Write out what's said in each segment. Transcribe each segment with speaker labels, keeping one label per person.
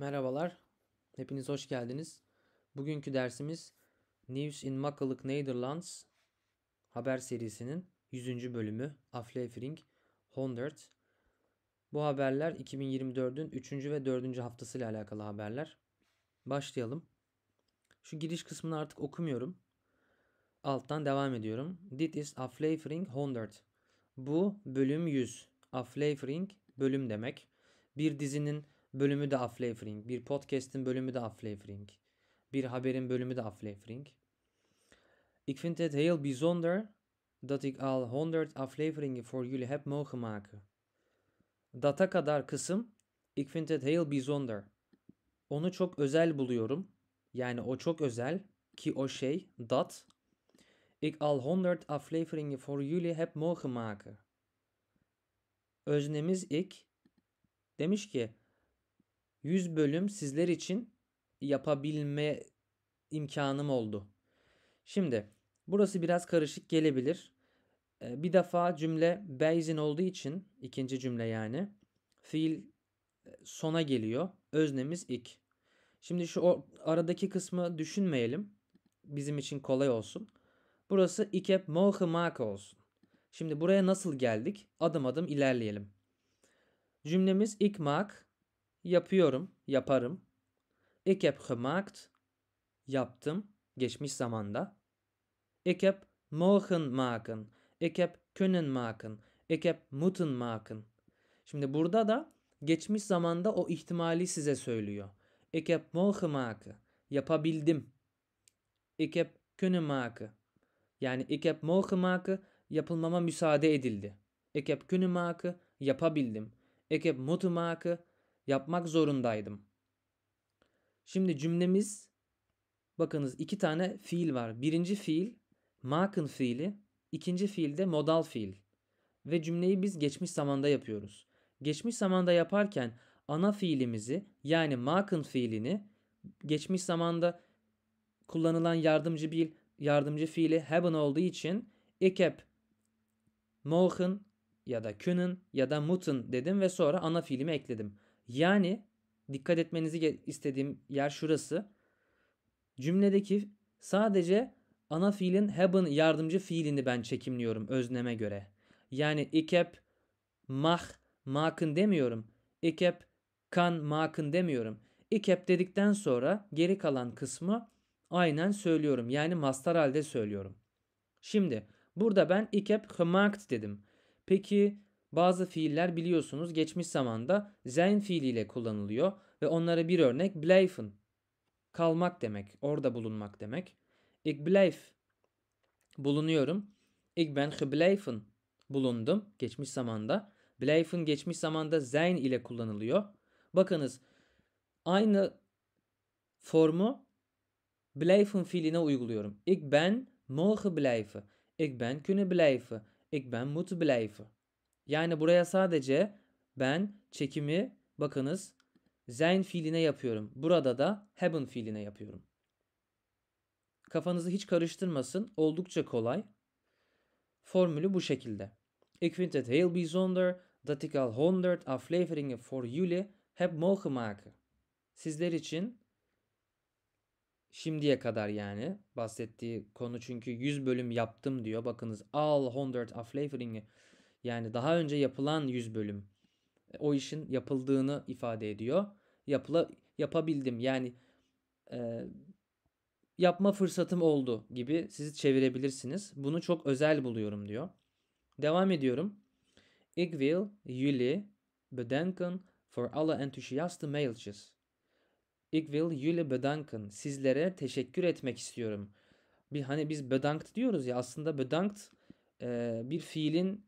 Speaker 1: Merhabalar, hepiniz hoş geldiniz. Bugünkü dersimiz News in Makkılık Netherlands haber serisinin 100. bölümü Aflevering 100. Bu haberler 2024'ün 3. ve 4. haftasıyla alakalı haberler. Başlayalım. Şu giriş kısmını artık okumuyorum. Alttan devam ediyorum. Dit is Aflevering 100. Bu bölüm 100. Aflevering bölüm demek. Bir dizinin bölümü de Aflevering. Bir podcast'in bölümü de Aflevering. Bir haberin bölümü de Aflevering. Ik vind het heel bijzonder dat ik al 100 afleveringen voor jullie heb mogen maken. Data kadar kısım ik vind het heel bijzonder. Onu çok özel buluyorum. Yani o çok özel ki o şey dat ik al 100 afleveringen voor jullie heb mogen maken. Öznemiz ik demiş ki 100 bölüm sizler için yapabilme imkanım oldu. Şimdi burası biraz karışık gelebilir. Ee, bir defa cümle beyzin olduğu için ikinci cümle yani fiil e, sona geliyor. Öznemiz ilk. Şimdi şu aradaki kısmı düşünmeyelim. Bizim için kolay olsun. Burası ikep mohimaka olsun. Şimdi buraya nasıl geldik? Adım adım ilerleyelim. Cümlemiz ikmak Yapıyorum, yaparım. Ik heb gemaakt, yaptım, geçmiş zamanda. Ik heb mogen maken, ik heb können maken, ik heb moeten maken. Şimdi burada da geçmiş zamanda o ihtimali size söylüyor. Ik heb mogen maken, yapabildim. Ik heb kunnen maken. Yani ik heb mogen maken, yapılmama müsaade edildi. Ik heb kunnen maken, yapabildim. Ik heb moeten maken, yapmak zorundaydım. Şimdi cümlemiz bakınız iki tane fiil var. Birinci fiil makın fiili, ikinci fiil de modal fiil. Ve cümleyi biz geçmiş zamanda yapıyoruz. Geçmiş zamanda yaparken ana fiilimizi yani makın fiilini geçmiş zamanda kullanılan yardımcı fiil, yardımcı fiili haben olduğu için ikep mochen ya da künen ya da muten dedim ve sonra ana fiilimi ekledim. Yani dikkat etmenizi istediğim yer şurası. Cümledeki sadece ana fiilin haben yardımcı fiilini ben çekimliyorum özneme göre. Yani ikep mah makın demiyorum. İkep kan makın demiyorum. İkep dedikten sonra geri kalan kısmı aynen söylüyorum. Yani mastar halde söylüyorum. Şimdi burada ben ikep hmakt dedim. Peki bazı fiiller biliyorsunuz geçmiş zamanda sein fiiliyle kullanılıyor ve onlara bir örnek bleifen. Kalmak demek, orada bulunmak demek. Ik bleif. Bulunuyorum. Ik ben gebleifen. Bulundum geçmiş zamanda. Bleifen geçmiş zamanda sein ile kullanılıyor. Bakınız aynı formu bleifen fiiline uyguluyorum. Ik ben mogen blijven. Ik ben kunnen blijven. Ik ben moeten blijven. Yani buraya sadece ben çekimi bakınız zen fiiline yapıyorum. Burada da haben fiiline yapıyorum. Kafanızı hiç karıştırmasın. Oldukça kolay. Formülü bu şekilde. Ik vind het heel bijzonder dat ik al 100 afleveringen voor jullie heb mogen maken. Sizler için şimdiye kadar yani bahsettiği konu çünkü 100 bölüm yaptım diyor. Bakınız al 100 afleveringen yani daha önce yapılan 100 bölüm e, o işin yapıldığını ifade ediyor. Yapıla, yapabildim yani e, yapma fırsatım oldu gibi sizi çevirebilirsiniz. Bunu çok özel buluyorum diyor. Devam ediyorum. Ik wil jullie bedanken for alle enthousiaste mailtjes. Ik will jullie bedanken. Sizlere teşekkür etmek istiyorum. Bir hani biz bedankt diyoruz ya aslında bedankt e, bir fiilin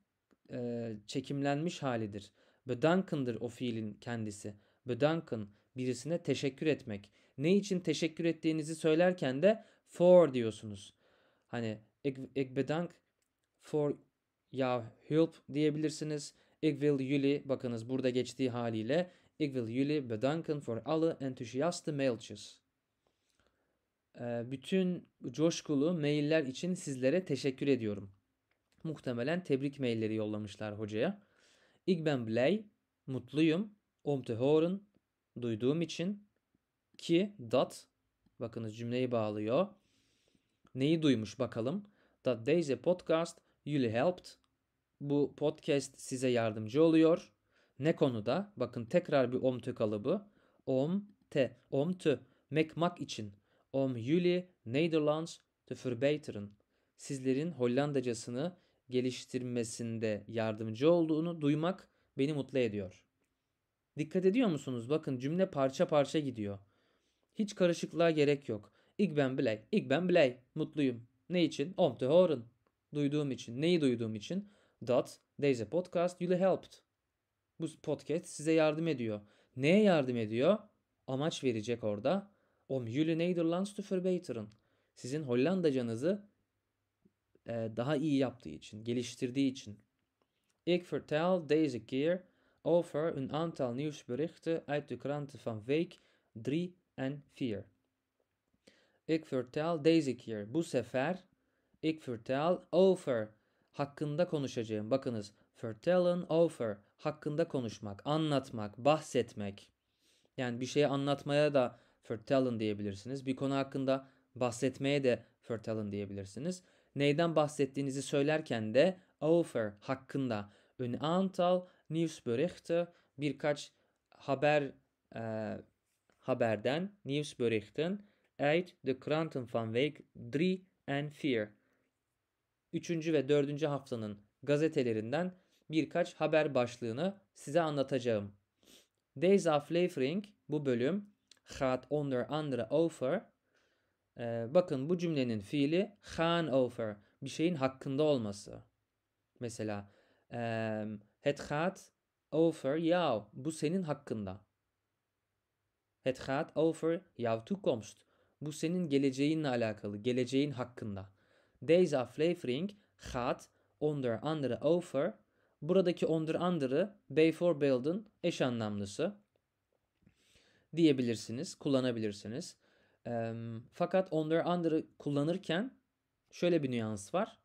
Speaker 1: e, çekimlenmiş halidir. Bedankındır o fiilin kendisi. Bedankın birisine teşekkür etmek. Ne için teşekkür ettiğinizi söylerken de for diyorsunuz. Hani ik, bedank for ya help diyebilirsiniz. Ik will jullie bakınız burada geçtiği haliyle ik will jullie bedanken for alle enthüsiaste mailtjes. Bütün coşkulu mailler için sizlere teşekkür ediyorum muhtemelen tebrik mailleri yollamışlar hocaya. Ich ben bley, mutluyum, um te hören, duyduğum için ki dat, bakınız cümleyi bağlıyor. Neyi duymuş bakalım. Dat deze podcast really helped. Bu podcast size yardımcı oluyor. Ne konuda? Bakın tekrar bir omtö kalıbı. Om te, omtö, mekmak için. Om jullie Nederlands te verbeteren. Sizlerin Hollandacasını geliştirmesinde yardımcı olduğunu duymak beni mutlu ediyor. Dikkat ediyor musunuz? Bakın cümle parça parça gidiyor. Hiç karışıklığa gerek yok. Ik ben blij, ik ben blij. Mutluyum. Ne için? Om te horen. Duyduğum için. Neyi duyduğum için? Dat deze podcast you helped. Bu podcast size yardım ediyor. Neye yardım ediyor? Amaç verecek orada. Om jullie Nederlands te verbeteren. Sizin Hollandacanızı e, daha iyi yaptığı için, geliştirdiği için. Ik vertel deze keer over een aantal nieuwsberichten uit de kranten van week 3 en 4. Ik vertel deze keer bu sefer. Ik vertel over hakkında konuşacağım. Bakınız vertellen over hakkında konuşmak, anlatmak, bahsetmek. Yani bir şeyi anlatmaya da vertellen diyebilirsiniz. Bir konu hakkında bahsetmeye de vertellen diyebilirsiniz neyden bahsettiğinizi söylerken de Aufer hakkında ön antal Newsberichte birkaç haber e, haberden Newsberichten uit de kranten van week 3 and 4. Üçüncü ve dördüncü haftanın gazetelerinden birkaç haber başlığını size anlatacağım. Deze aflevering bu bölüm gaat onder andere over ee, bakın bu cümlenin fiili han over. Bir şeyin hakkında olması. Mesela het gaat over jou. Bu senin hakkında. Het gaat over jouw toekomst. Bu senin geleceğinle alakalı, geleceğin hakkında. Deze aflevering gaat onder andere over. Buradaki onder andere 'bijvoorbeeld'ın eş anlamlısı diyebilirsiniz, kullanabilirsiniz fakat under under'ı kullanırken şöyle bir nüans var.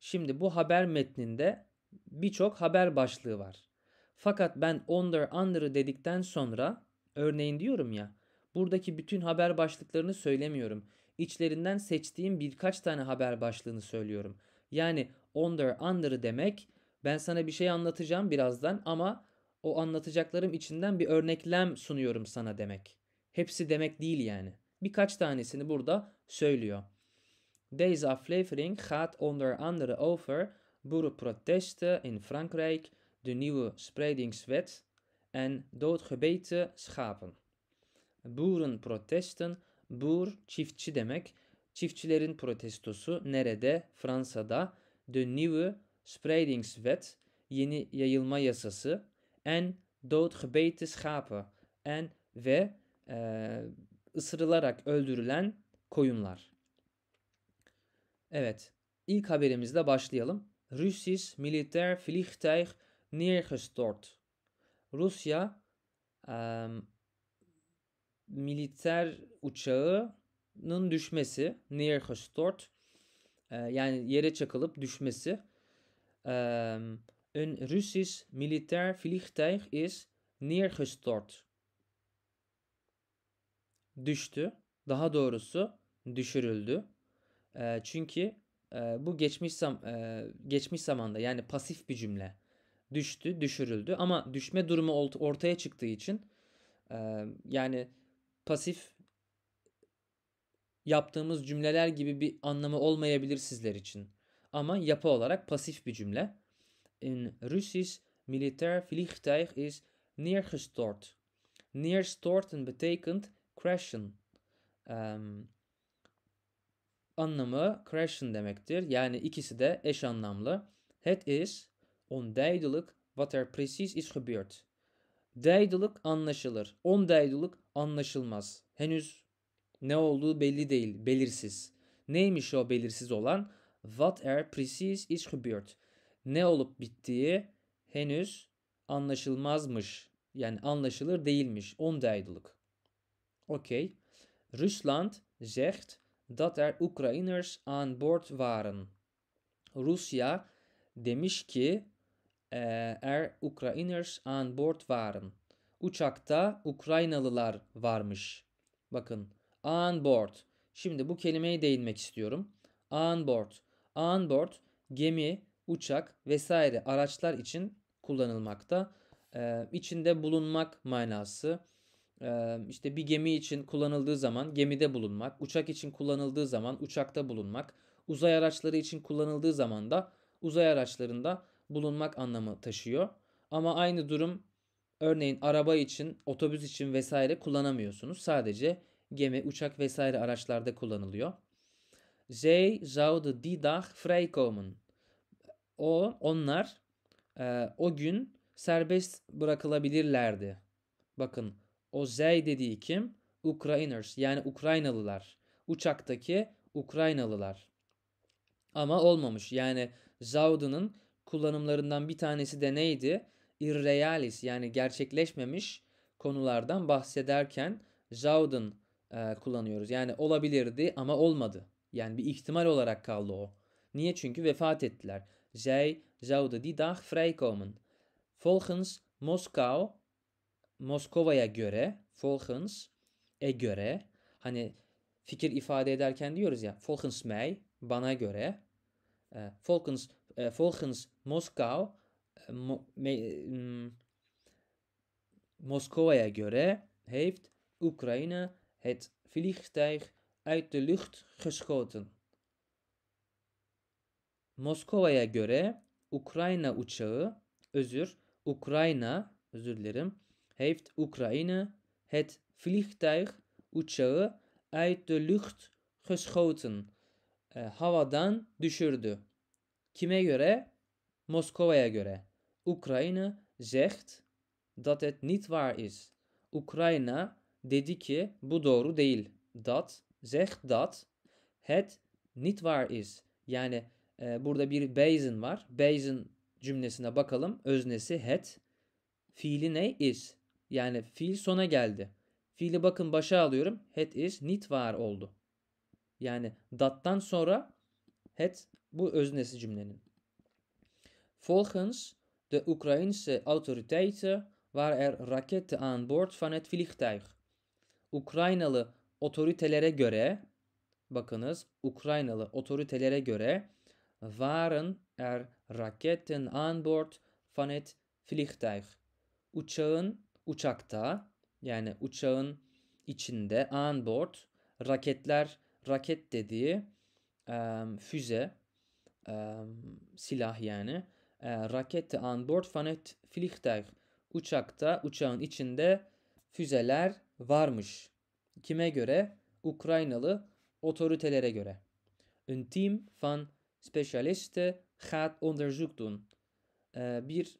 Speaker 1: Şimdi bu haber metninde birçok haber başlığı var. Fakat ben under under'ı dedikten sonra örneğin diyorum ya buradaki bütün haber başlıklarını söylemiyorum. İçlerinden seçtiğim birkaç tane haber başlığını söylüyorum. Yani under under'ı demek ben sana bir şey anlatacağım birazdan ama o anlatacaklarım içinden bir örneklem sunuyorum sana demek. Hepsi demek değil yani birkaç tanesini burada söylüyor. Deze aflevering gaat onder andere over boerenprotesten in Frankrijk, de nieuwe spreidingswet en doodgebeten schapen. Boerenprotesten, boer çiftçi demek. Çiftçilerin protestosu nerede? Fransa'da. De nieuwe spreidingswet, yeni yayılma yasası. En doodgebeten schapen. En ve e, ısırılarak öldürülen koyunlar. Evet, ilk haberimizle başlayalım. Rusis Militär Flugzeug niedergestort. Rusya e, militer uçağının düşmesi, neergestort. e, yani yere çakılıp düşmesi. E, ein Russisch Militär Flugzeug ist niedergestort düştü. Daha doğrusu düşürüldü. E, çünkü e, bu geçmiş zam e, geçmiş zamanda yani pasif bir cümle. Düştü, düşürüldü ama düşme durumu ortaya çıktığı için e, yani pasif yaptığımız cümleler gibi bir anlamı olmayabilir sizler için. Ama yapı olarak pasif bir cümle. In Russisch militair vliegtuig is neergestort. Neerstorten betekent Crashin um, anlamı crashin demektir. Yani ikisi de eş anlamlı. Het is onduidelijk wat er precies is gebeurd. Duidelijk anlaşılır. Onduidelijk anlaşılmaz. Henüz ne olduğu belli değil, belirsiz. Neymiş o belirsiz olan? What er precies is gebeurd. Ne olup bittiği henüz anlaşılmazmış. Yani anlaşılır değilmiş. Onduidelijk. Okay. Rusland zegt dat er Oekraïners aan boord waren. Rusya demiş ki e, er Ukrayners aan board waren. Uçakta Ukraynalılar varmış. Bakın on board. Şimdi bu kelimeye değinmek istiyorum. On board. On board gemi, uçak vesaire araçlar için kullanılmakta. Ee, içinde bulunmak manası işte bir gemi için kullanıldığı zaman gemide bulunmak, uçak için kullanıldığı zaman uçakta bulunmak, uzay araçları için kullanıldığı zaman da uzay araçlarında bulunmak anlamı taşıyor. Ama aynı durum örneğin araba için, otobüs için vesaire kullanamıyorsunuz. Sadece gemi, uçak vesaire araçlarda kullanılıyor. Zij zouden die dag vrijkomen. O, onlar e, o gün serbest bırakılabilirlerdi. Bakın o Z dediği kim? Ukrayners yani Ukraynalılar. Uçaktaki Ukraynalılar. Ama olmamış. Yani Zauda'nın kullanımlarından bir tanesi de neydi? Irrealis yani gerçekleşmemiş konulardan bahsederken Zaud'un e, kullanıyoruz. Yani olabilirdi ama olmadı. Yani bir ihtimal olarak kaldı o. Niye? Çünkü vefat ettiler. Zij zouden die dag vrijkomen. Volgens Moskau. Moskova'ya göre, Volkens'e göre hani fikir ifade ederken diyoruz ya Volkens May bana göre e, Volkens e, Volkens Moskau e, hmm, Moskova'ya göre heeft Ukrayna het vliegtuig uit de lucht geschoten. Moskova'ya göre Ukrayna uçağı özür Ukrayna özür dilerim heeft Oekraïne het vliegtuig uçağı uit de lucht geschoten. Eh, havadan düşürdü. Kime göre? Moskova'ya göre. Ukrayna zegt dat het niet waar is. Ukrayna dedi ki bu doğru değil. Dat zegt dat het niet waar is. Yani e, burada bir basin var. Basin cümlesine bakalım. Öznesi het. Fiili ne? Is. Yani fiil sona geldi. Fiili bakın başa alıyorum. Het is niet waar oldu. Yani dattan sonra het bu öznesi cümlenin. Volgens de Oekraïnse autoriteiten waren er raketten aan boord van het vliegtuig. Ukraynalı otoritelere göre bakınız Ukraynalı otoritelere göre waren er raketten aan boord van het vliegtuig. Uçağın uçakta yani uçağın içinde on board raketler raket dediği e, füze e, silah yani e, rakete on board fanet Flüchtag uçakta uçağın içinde füzeler varmış. Kime göre? Ukraynalı otoritelere göre. ün team van specialiste gaat onderzoek doen. E, bir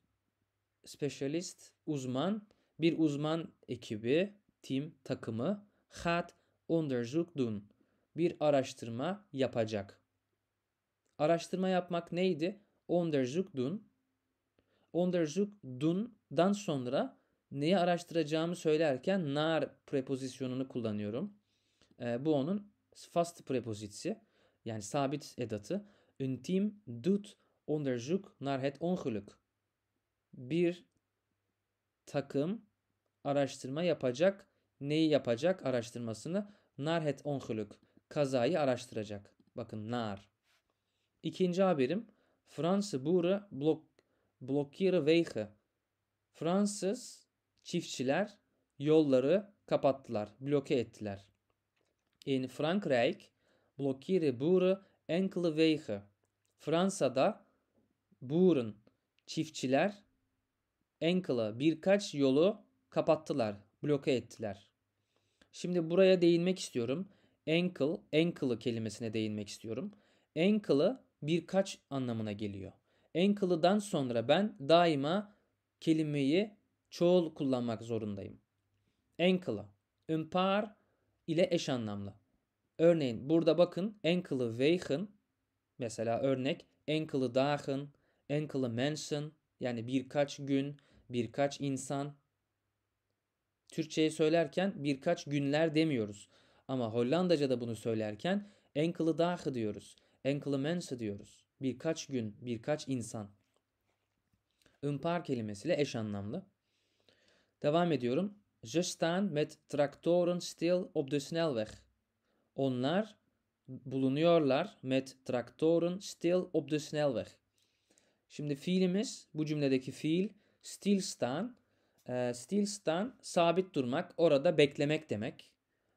Speaker 1: specialist uzman bir uzman ekibi, tim, takımı hat onderzoek dun. Bir araştırma yapacak. Araştırma yapmak neydi? Untersuch dun. Ondersuch dun'dan sonra neyi araştıracağımı söylerken nar prepozisyonunu kullanıyorum. E, bu onun fast prepozisi, Yani sabit edatı. Ein Team tut onderzoek naar het Ongeluk. Bir takım araştırma yapacak. Neyi yapacak araştırmasını? narhet het Kazayı araştıracak. Bakın nar. İkinci haberim. Fransız boeren blok, blokkieren wegen. Fransız çiftçiler yolları kapattılar, bloke ettiler. In Frankrijk blokkire boeren enkele wegen. Fransa'da boeren çiftçiler Ankle'ı birkaç yolu kapattılar, bloke ettiler. Şimdi buraya değinmek istiyorum. Ankle, ankle'ı kelimesine değinmek istiyorum. Ankle'ı birkaç anlamına geliyor. Ankle'dan sonra ben daima kelimeyi çoğul kullanmak zorundayım. Ankle'ı, impar ile eş anlamlı. Örneğin burada bakın ankle'ı weichen, mesela örnek ankle'ı dagen, ankle'ı mensen yani birkaç gün, birkaç insan. Türkçe'ye söylerken birkaç günler demiyoruz. Ama Hollandaca'da bunu söylerken enkele dahı diyoruz. Enkele mensen diyoruz. Birkaç gün, birkaç insan. Een kelimesiyle eş anlamlı. Devam ediyorum. Ze staan met tractoren stil op de snelweg. Onlar bulunuyorlar met tractoren stil op de snelweg. Şimdi fiilimiz bu cümledeki fiil Still stand, E, still stand sabit durmak, orada beklemek demek.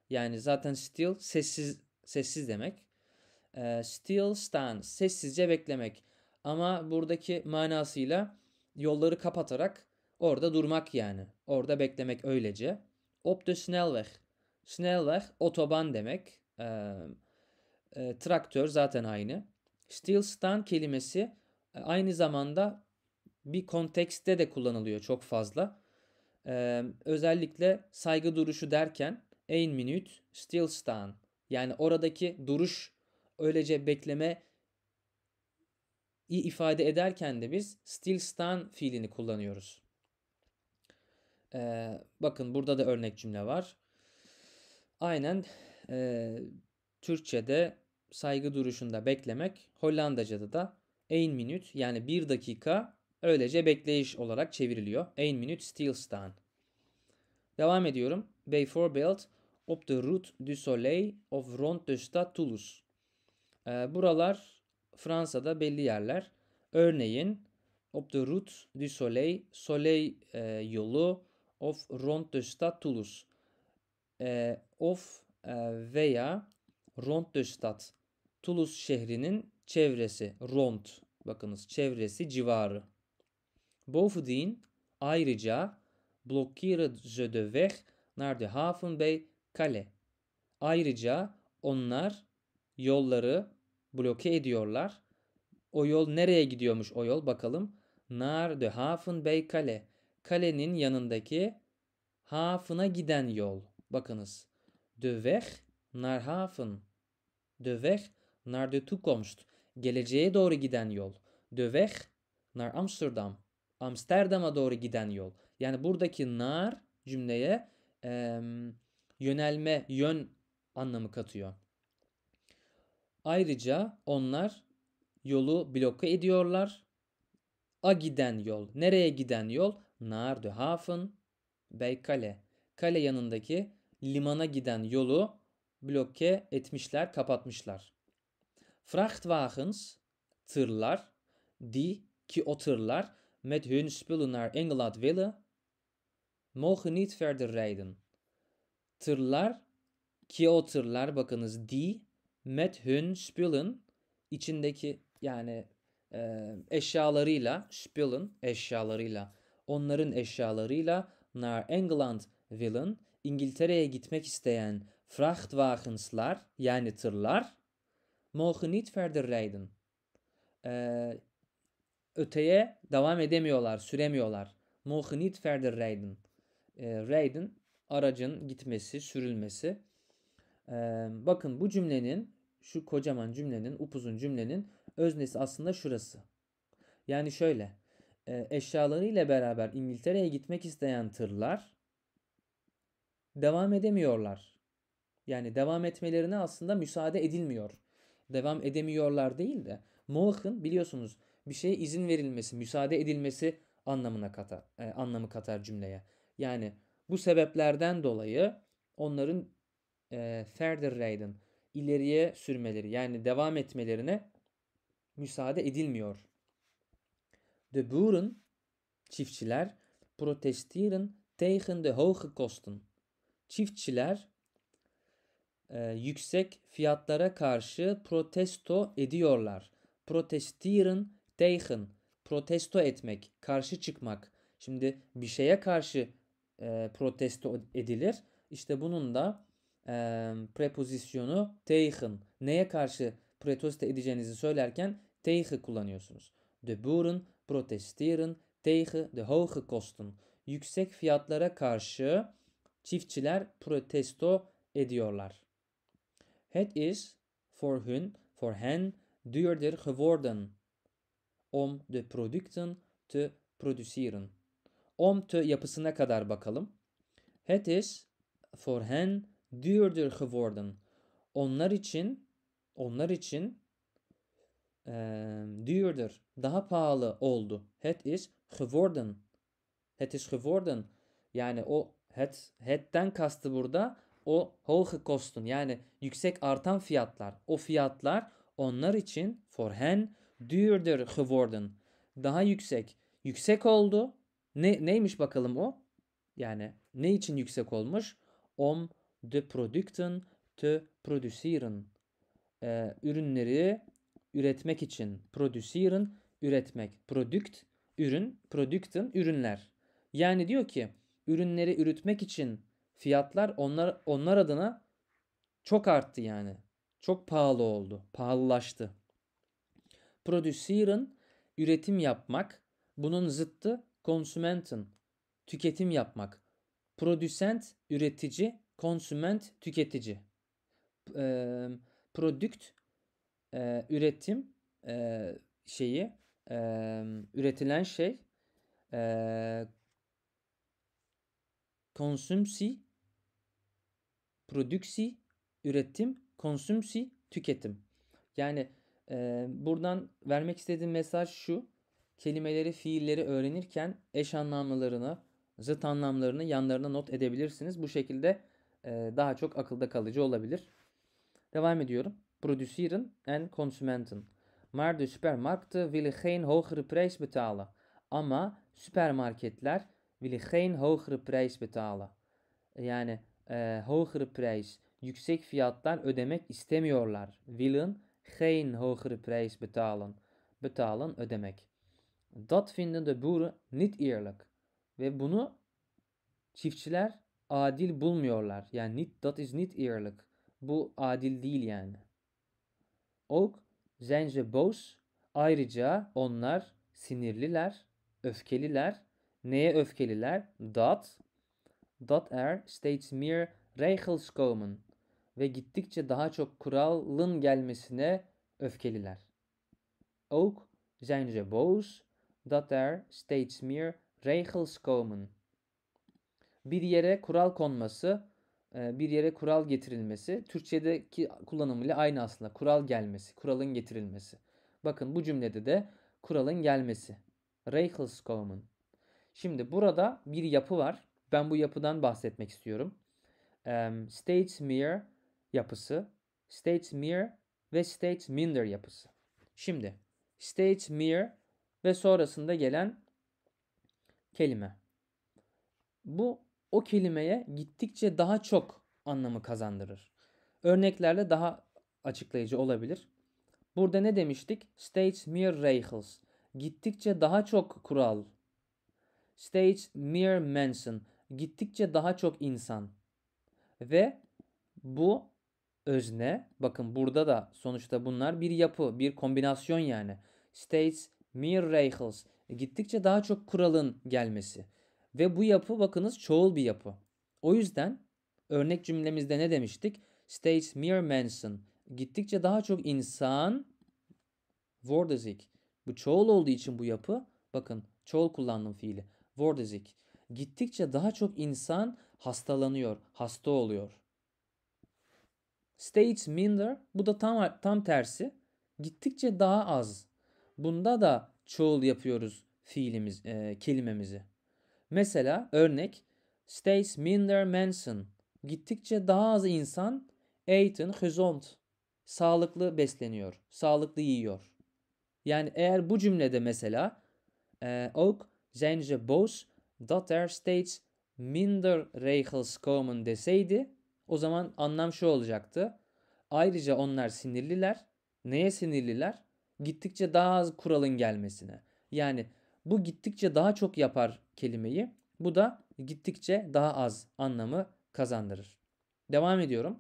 Speaker 1: Yani zaten still sessiz sessiz demek. E, still stand sessizce beklemek. Ama buradaki manasıyla yolları kapatarak orada durmak yani. Orada beklemek öylece. Op de snelweg. Snelweg otoban demek. E, e, traktör zaten aynı. Still stand kelimesi e, aynı zamanda bir kontekste de kullanılıyor çok fazla. Ee, özellikle saygı duruşu derken ein minute still stand. Yani oradaki duruş öylece bekleme ifade ederken de biz still stand fiilini kullanıyoruz. Ee, bakın burada da örnek cümle var. Aynen e, Türkçe'de saygı duruşunda beklemek, Hollandaca'da da ein minute yani bir dakika Öylece bekleyiş olarak çevriliyor. Ein minute stillstand. Devam ediyorum. Before built op the route du soleil of Rond de Stade Toulouse. E, buralar Fransa'da belli yerler. Örneğin op de route du soleil, soleil e, yolu of Rond de Stade Toulouse. E, of e, veya Rond de Stade Toulouse şehrinin çevresi. Rond. Bakınız çevresi civarı. Bovendien ayrıca blokkeren ze de weg naar de haven bij Calais. Ayrıca onlar yolları bloke ediyorlar. O yol nereye gidiyormuş o yol bakalım. Naar de haven bij Calais. Kalenin yanındaki hafına giden yol. Bakınız. De weg naar haven. De weg naar de toekomst. Geleceğe doğru giden yol. De weg naar Amsterdam. Amsterdam'a doğru giden yol. Yani buradaki nar cümleye e, yönelme, yön anlamı katıyor. Ayrıca onlar yolu bloke ediyorlar. A giden yol. Nereye giden yol? Naar de Hafen, Beykale. Kale yanındaki limana giden yolu bloke etmişler, kapatmışlar. Frachtwagens, tırlar, di ki o tırlar met hun spullen naar Engeland willen, mogen niet verder rijden. Tırlar, Kyo tırlar bakınız di, met hun spullen içindeki yani e, eşyalarıyla eh, spullen eşyalarıyla onların eşyalarıyla naar Engeland willen İngiltere'ye gitmek isteyen Frachtwagenslar yani tırlar mogen niet verder rijden. E, öteye devam edemiyorlar, süremiyorlar. Noch nicht further reiten. Ee, aracın gitmesi, sürülmesi. Ee, bakın bu cümlenin, şu kocaman cümlenin, upuzun cümlenin öznesi aslında şurası. Yani şöyle, e, eşyalarıyla beraber İngiltere'ye gitmek isteyen tırlar devam edemiyorlar. Yani devam etmelerine aslında müsaade edilmiyor. Devam edemiyorlar değil de Moğol'ın biliyorsunuz bir şeye izin verilmesi, müsaade edilmesi anlamına katar, e, anlamı katar cümleye. Yani bu sebeplerden dolayı onların e, further raiden ileriye sürmeleri yani devam etmelerine müsaade edilmiyor. De Boeren çiftçiler protestieren tegen de hoge kosten. Çiftçiler e, yüksek fiyatlara karşı protesto ediyorlar. Protestieren Deichen protesto etmek, karşı çıkmak. Şimdi bir şeye karşı e, protesto edilir. İşte bunun da e, prepozisyonu teichen. Neye karşı protesto edeceğinizi söylerken teiche kullanıyorsunuz. De Buren protestieren tegen de hoge kosten. Yüksek fiyatlara karşı çiftçiler protesto ediyorlar. Het is voor hun, voor hen duurder geworden om de producten te producieren. Om te yapısına kadar bakalım. Het is voor hen duurder geworden. Onlar için onlar için e, duurder, daha pahalı oldu. Het is geworden. Het is geworden. Yani o het hetten kastı burada o hoge kosten yani yüksek artan fiyatlar. O fiyatlar onlar için for hen duurder geworden. Daha yüksek. Yüksek oldu. Ne, neymiş bakalım o? Yani ne için yüksek olmuş? Om de producten te produzieren. Ee, ürünleri üretmek için. Produzieren, üretmek. Produkt, ürün. Producten, ürünler. Yani diyor ki ürünleri üretmek için fiyatlar onlar onlar adına çok arttı yani. Çok pahalı oldu. Pahalılaştı. Produciren üretim yapmak. Bunun zıttı consumenten tüketim yapmak. Produsent üretici, konsument tüketici. E, product e, üretim e, şeyi e, üretilen şey e, konsümsi prodüksi üretim konsümsi tüketim. Yani ee, buradan vermek istediğim mesaj şu. Kelimeleri, fiilleri öğrenirken eş anlamlarını zıt anlamlarını yanlarına not edebilirsiniz. Bu şekilde e, daha çok akılda kalıcı olabilir. Devam ediyorum. Producieren en consumenten. Maar de supermarkten willen geen hogere prijs betalen. Ama süpermarketler willen geen hogere prijs betalen. Yani e, hogere prijs, yüksek fiyatlar ödemek istemiyorlar. Willen geen hogere prijs betalen. Betalen ödemek. Eh, dat vinden de boeren niet eerlijk. We bunu çiftçiler adil bulmuyorlar. Yani dat is niet eerlijk. Bu adil değil yani. Ook zijn ze boos. Ayrıca onlar sinirliler, öfkeliler. Neye öfkeliler? Dat, dat er steeds meer regels komen. ve gittikçe daha çok kralın gelmesine öfkeliler. Ook zijn ze boos dat er steeds meer regels komen. Bir yere kural konması, e, bir yere kural getirilmesi, Türkçedeki kullanımıyla aynı aslında. Kural gelmesi, kuralın getirilmesi. Bakın bu cümlede de kuralın gelmesi. Regels komen. Şimdi burada bir yapı var. Ben bu yapıdan bahsetmek istiyorum. Um, States mere yapısı, mere ve minder yapısı. Şimdi mere ve sonrasında gelen kelime. Bu o kelimeye gittikçe daha çok anlamı kazandırır. Örneklerle daha açıklayıcı olabilir. Burada ne demiştik? mere Regels. Gittikçe daha çok kural. mere Manson. Gittikçe daha çok insan. Ve bu özne. Bakın burada da sonuçta bunlar bir yapı, bir kombinasyon yani. States, Mir, reichels. E, gittikçe daha çok kuralın gelmesi. Ve bu yapı bakınız çoğul bir yapı. O yüzden örnek cümlemizde ne demiştik? States Mir, Manson, Gittikçe daha çok insan wurde Bu çoğul olduğu için bu yapı bakın çoğul kullandım fiili. Wurde Gittikçe daha çok insan hastalanıyor, hasta oluyor. States minder bu da tam tam tersi. Gittikçe daha az. Bunda da çoğul yapıyoruz fiilimiz e, kelimemizi. Mesela örnek States minder mensen. Gittikçe daha az insan eğitim gezond. Sağlıklı besleniyor. Sağlıklı yiyor. Yani eğer bu cümlede mesela e, ook zijn ze boos dat er steeds minder regels komen deseydi o zaman anlam şu olacaktı. Ayrıca onlar sinirliler. Neye sinirliler? Gittikçe daha az kuralın gelmesine. Yani bu gittikçe daha çok yapar kelimeyi. Bu da gittikçe daha az anlamı kazandırır. Devam ediyorum.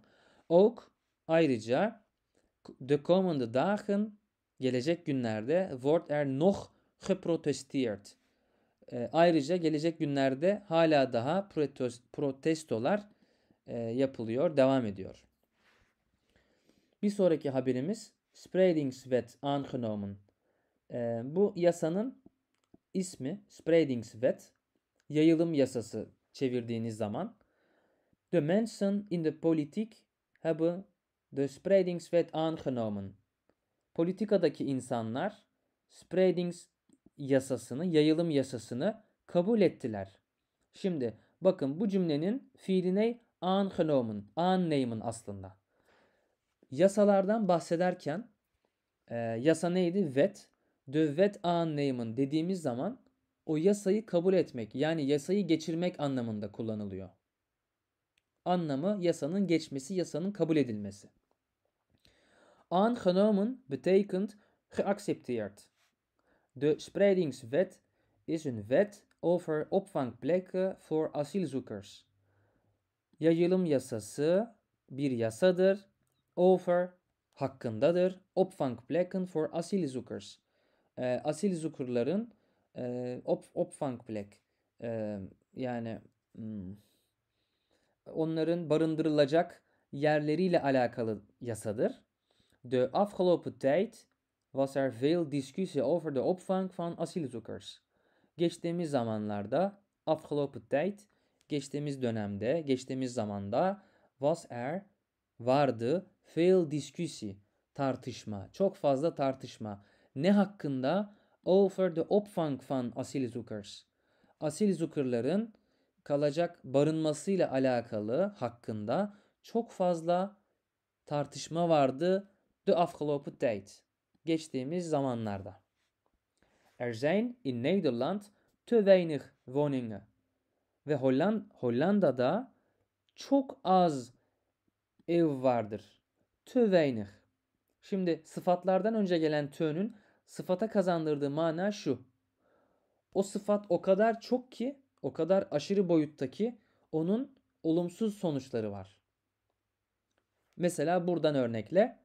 Speaker 1: Ook ayrıca de komende dagen gelecek günlerde wordt er noch geprotesteerd. E, ayrıca gelecek günlerde hala daha protestolar e, yapılıyor, devam ediyor. Bir sonraki haberimiz Spreidungswet angenommen. E, bu yasanın ismi Spreidungswet, yayılım yasası çevirdiğiniz zaman the mensen in the politik hebben de Spreidingswet angenommen. Politikadaki insanlar Spreading's yasasını, yayılım yasasını kabul ettiler. Şimdi bakın bu cümlenin fiiline Angenommen, annehmen aslında. Yasalardan bahsederken e, yasa neydi? Vet. De vet annehmen dediğimiz zaman o yasayı kabul etmek yani yasayı geçirmek anlamında kullanılıyor. Anlamı yasanın geçmesi, yasanın kabul edilmesi. Aangenomen betekent geaccepteerd. De spreidingswet is een wet over opvangplekken voor asielzoekers. Yayılım yasası bir yasadır. Over hakkındadır. Opfang Blacken for Asil E, asil e, op, Opfang Black e, yani hmm, onların barındırılacak yerleriyle alakalı yasadır. De afgelopen tijd was er veel discussie over de opvang van asielzoekers. Geçtiğimiz zamanlarda afgelopen tijd geçtiğimiz dönemde, geçtiğimiz zamanda was er vardı viel diskusi tartışma, çok fazla tartışma. Ne hakkında? Over oh, the Opfang van Asylsuchers. Asylsucherların kalacak barınmasıyla alakalı hakkında çok fazla tartışma vardı de afgelopen tijd. Geçtiğimiz zamanlarda. Er zijn in Nederland te weinig woningen ve Holland Hollanda'da çok az ev vardır. Tö weinig. Şimdi sıfatlardan önce gelen tönün sıfata kazandırdığı mana şu. O sıfat o kadar çok ki, o kadar aşırı boyuttaki onun olumsuz sonuçları var. Mesela buradan örnekle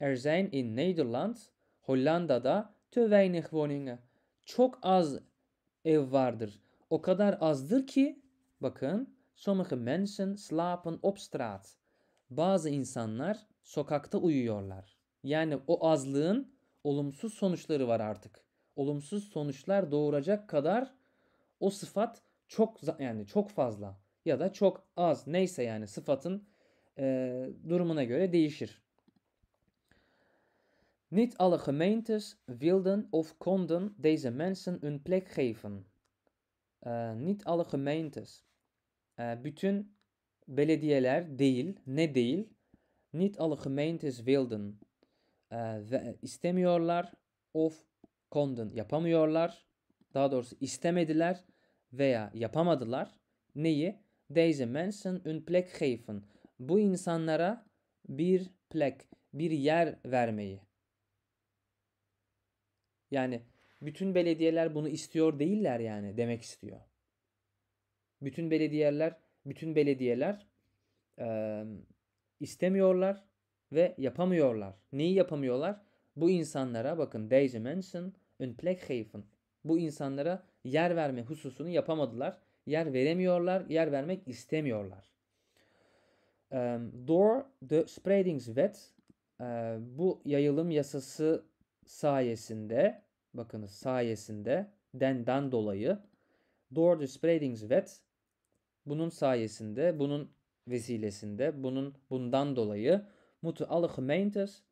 Speaker 1: Er zijn in Nederland, Hollanda'da te weinig woningen. Çok az ev vardır. O kadar azdır ki Bakın sommige mensen slapen op straat. Bazı insanlar sokakta uyuyorlar. Yani o azlığın olumsuz sonuçları var artık. Olumsuz sonuçlar doğuracak kadar o sıfat çok yani çok fazla ya da çok az neyse yani sıfatın e, durumuna göre değişir. Niet alle gemeentes wilden of konden deze mensen een plek geven. Ee, niet alle gemeentes. Ee, bütün belediyeler değil, ne değil? Niet alle gemeentes wilden. Ee, ve istemiyorlar of konden yapamıyorlar. Daha doğrusu istemediler veya yapamadılar. Neyi? Deze mensen een plek geven. Bu insanlara bir plek, bir yer vermeyi. Yani bütün belediyeler bunu istiyor değiller yani demek istiyor. Bütün belediyeler bütün belediyeler e, istemiyorlar ve yapamıyorlar. Neyi yapamıyorlar? Bu insanlara bakın deze mensen een plek geven. Bu insanlara yer verme hususunu yapamadılar. Yer veremiyorlar, yer vermek istemiyorlar. E, door de spreidingswet e, bu yayılım yasası sayesinde bakınız sayesinde denden dolayı Door des Spreidungswet bunun sayesinde, bunun vesilesinde, bunun bundan dolayı mutu alle gemeentes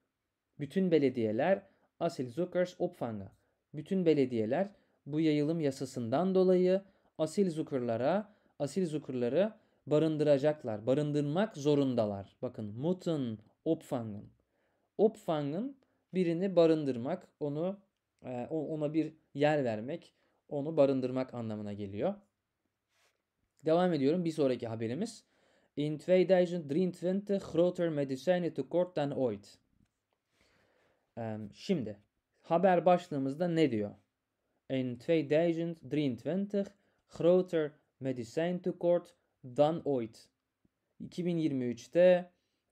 Speaker 1: bütün belediyeler asil zukers opfanga. Bütün belediyeler bu yayılım yasasından dolayı asil zukurlara, asil zukurları barındıracaklar, barındırmak zorundalar. Bakın mutun opfangen. Opfangen birini barındırmak, onu ee, ona bir yer vermek, onu barındırmak anlamına geliyor. Devam ediyorum bir sonraki haberimiz. In 2023 groter medicijnen tekort dan ooit. Ee, şimdi haber başlığımızda ne diyor? In 2023 groter medisijn tekort dan ooit. 2023'te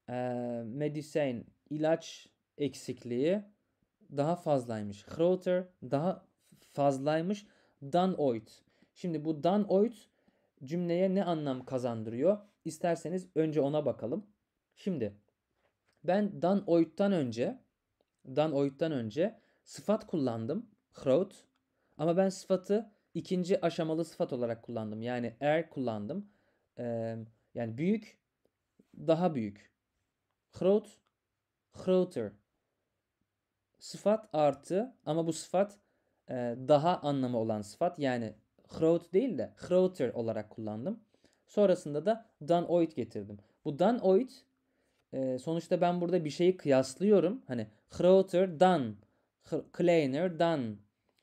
Speaker 1: e, ee, medisyen ilaç eksikliği daha fazlaymış. Groter daha fazlaymış. Dan oit. Şimdi bu dan oit cümleye ne anlam kazandırıyor? İsterseniz önce ona bakalım. Şimdi ben dan oit'tan önce dan oit'tan önce sıfat kullandım. Groot. Ama ben sıfatı ikinci aşamalı sıfat olarak kullandım. Yani er kullandım. Ee, yani büyük daha büyük. Groot, groter sıfat artı ama bu sıfat e, daha anlamı olan sıfat yani hraut değil de hrauter olarak kullandım. Sonrasında da dan oit getirdim. Bu dan oit e, sonuçta ben burada bir şeyi kıyaslıyorum. Hani hrauter dan, kleiner dan,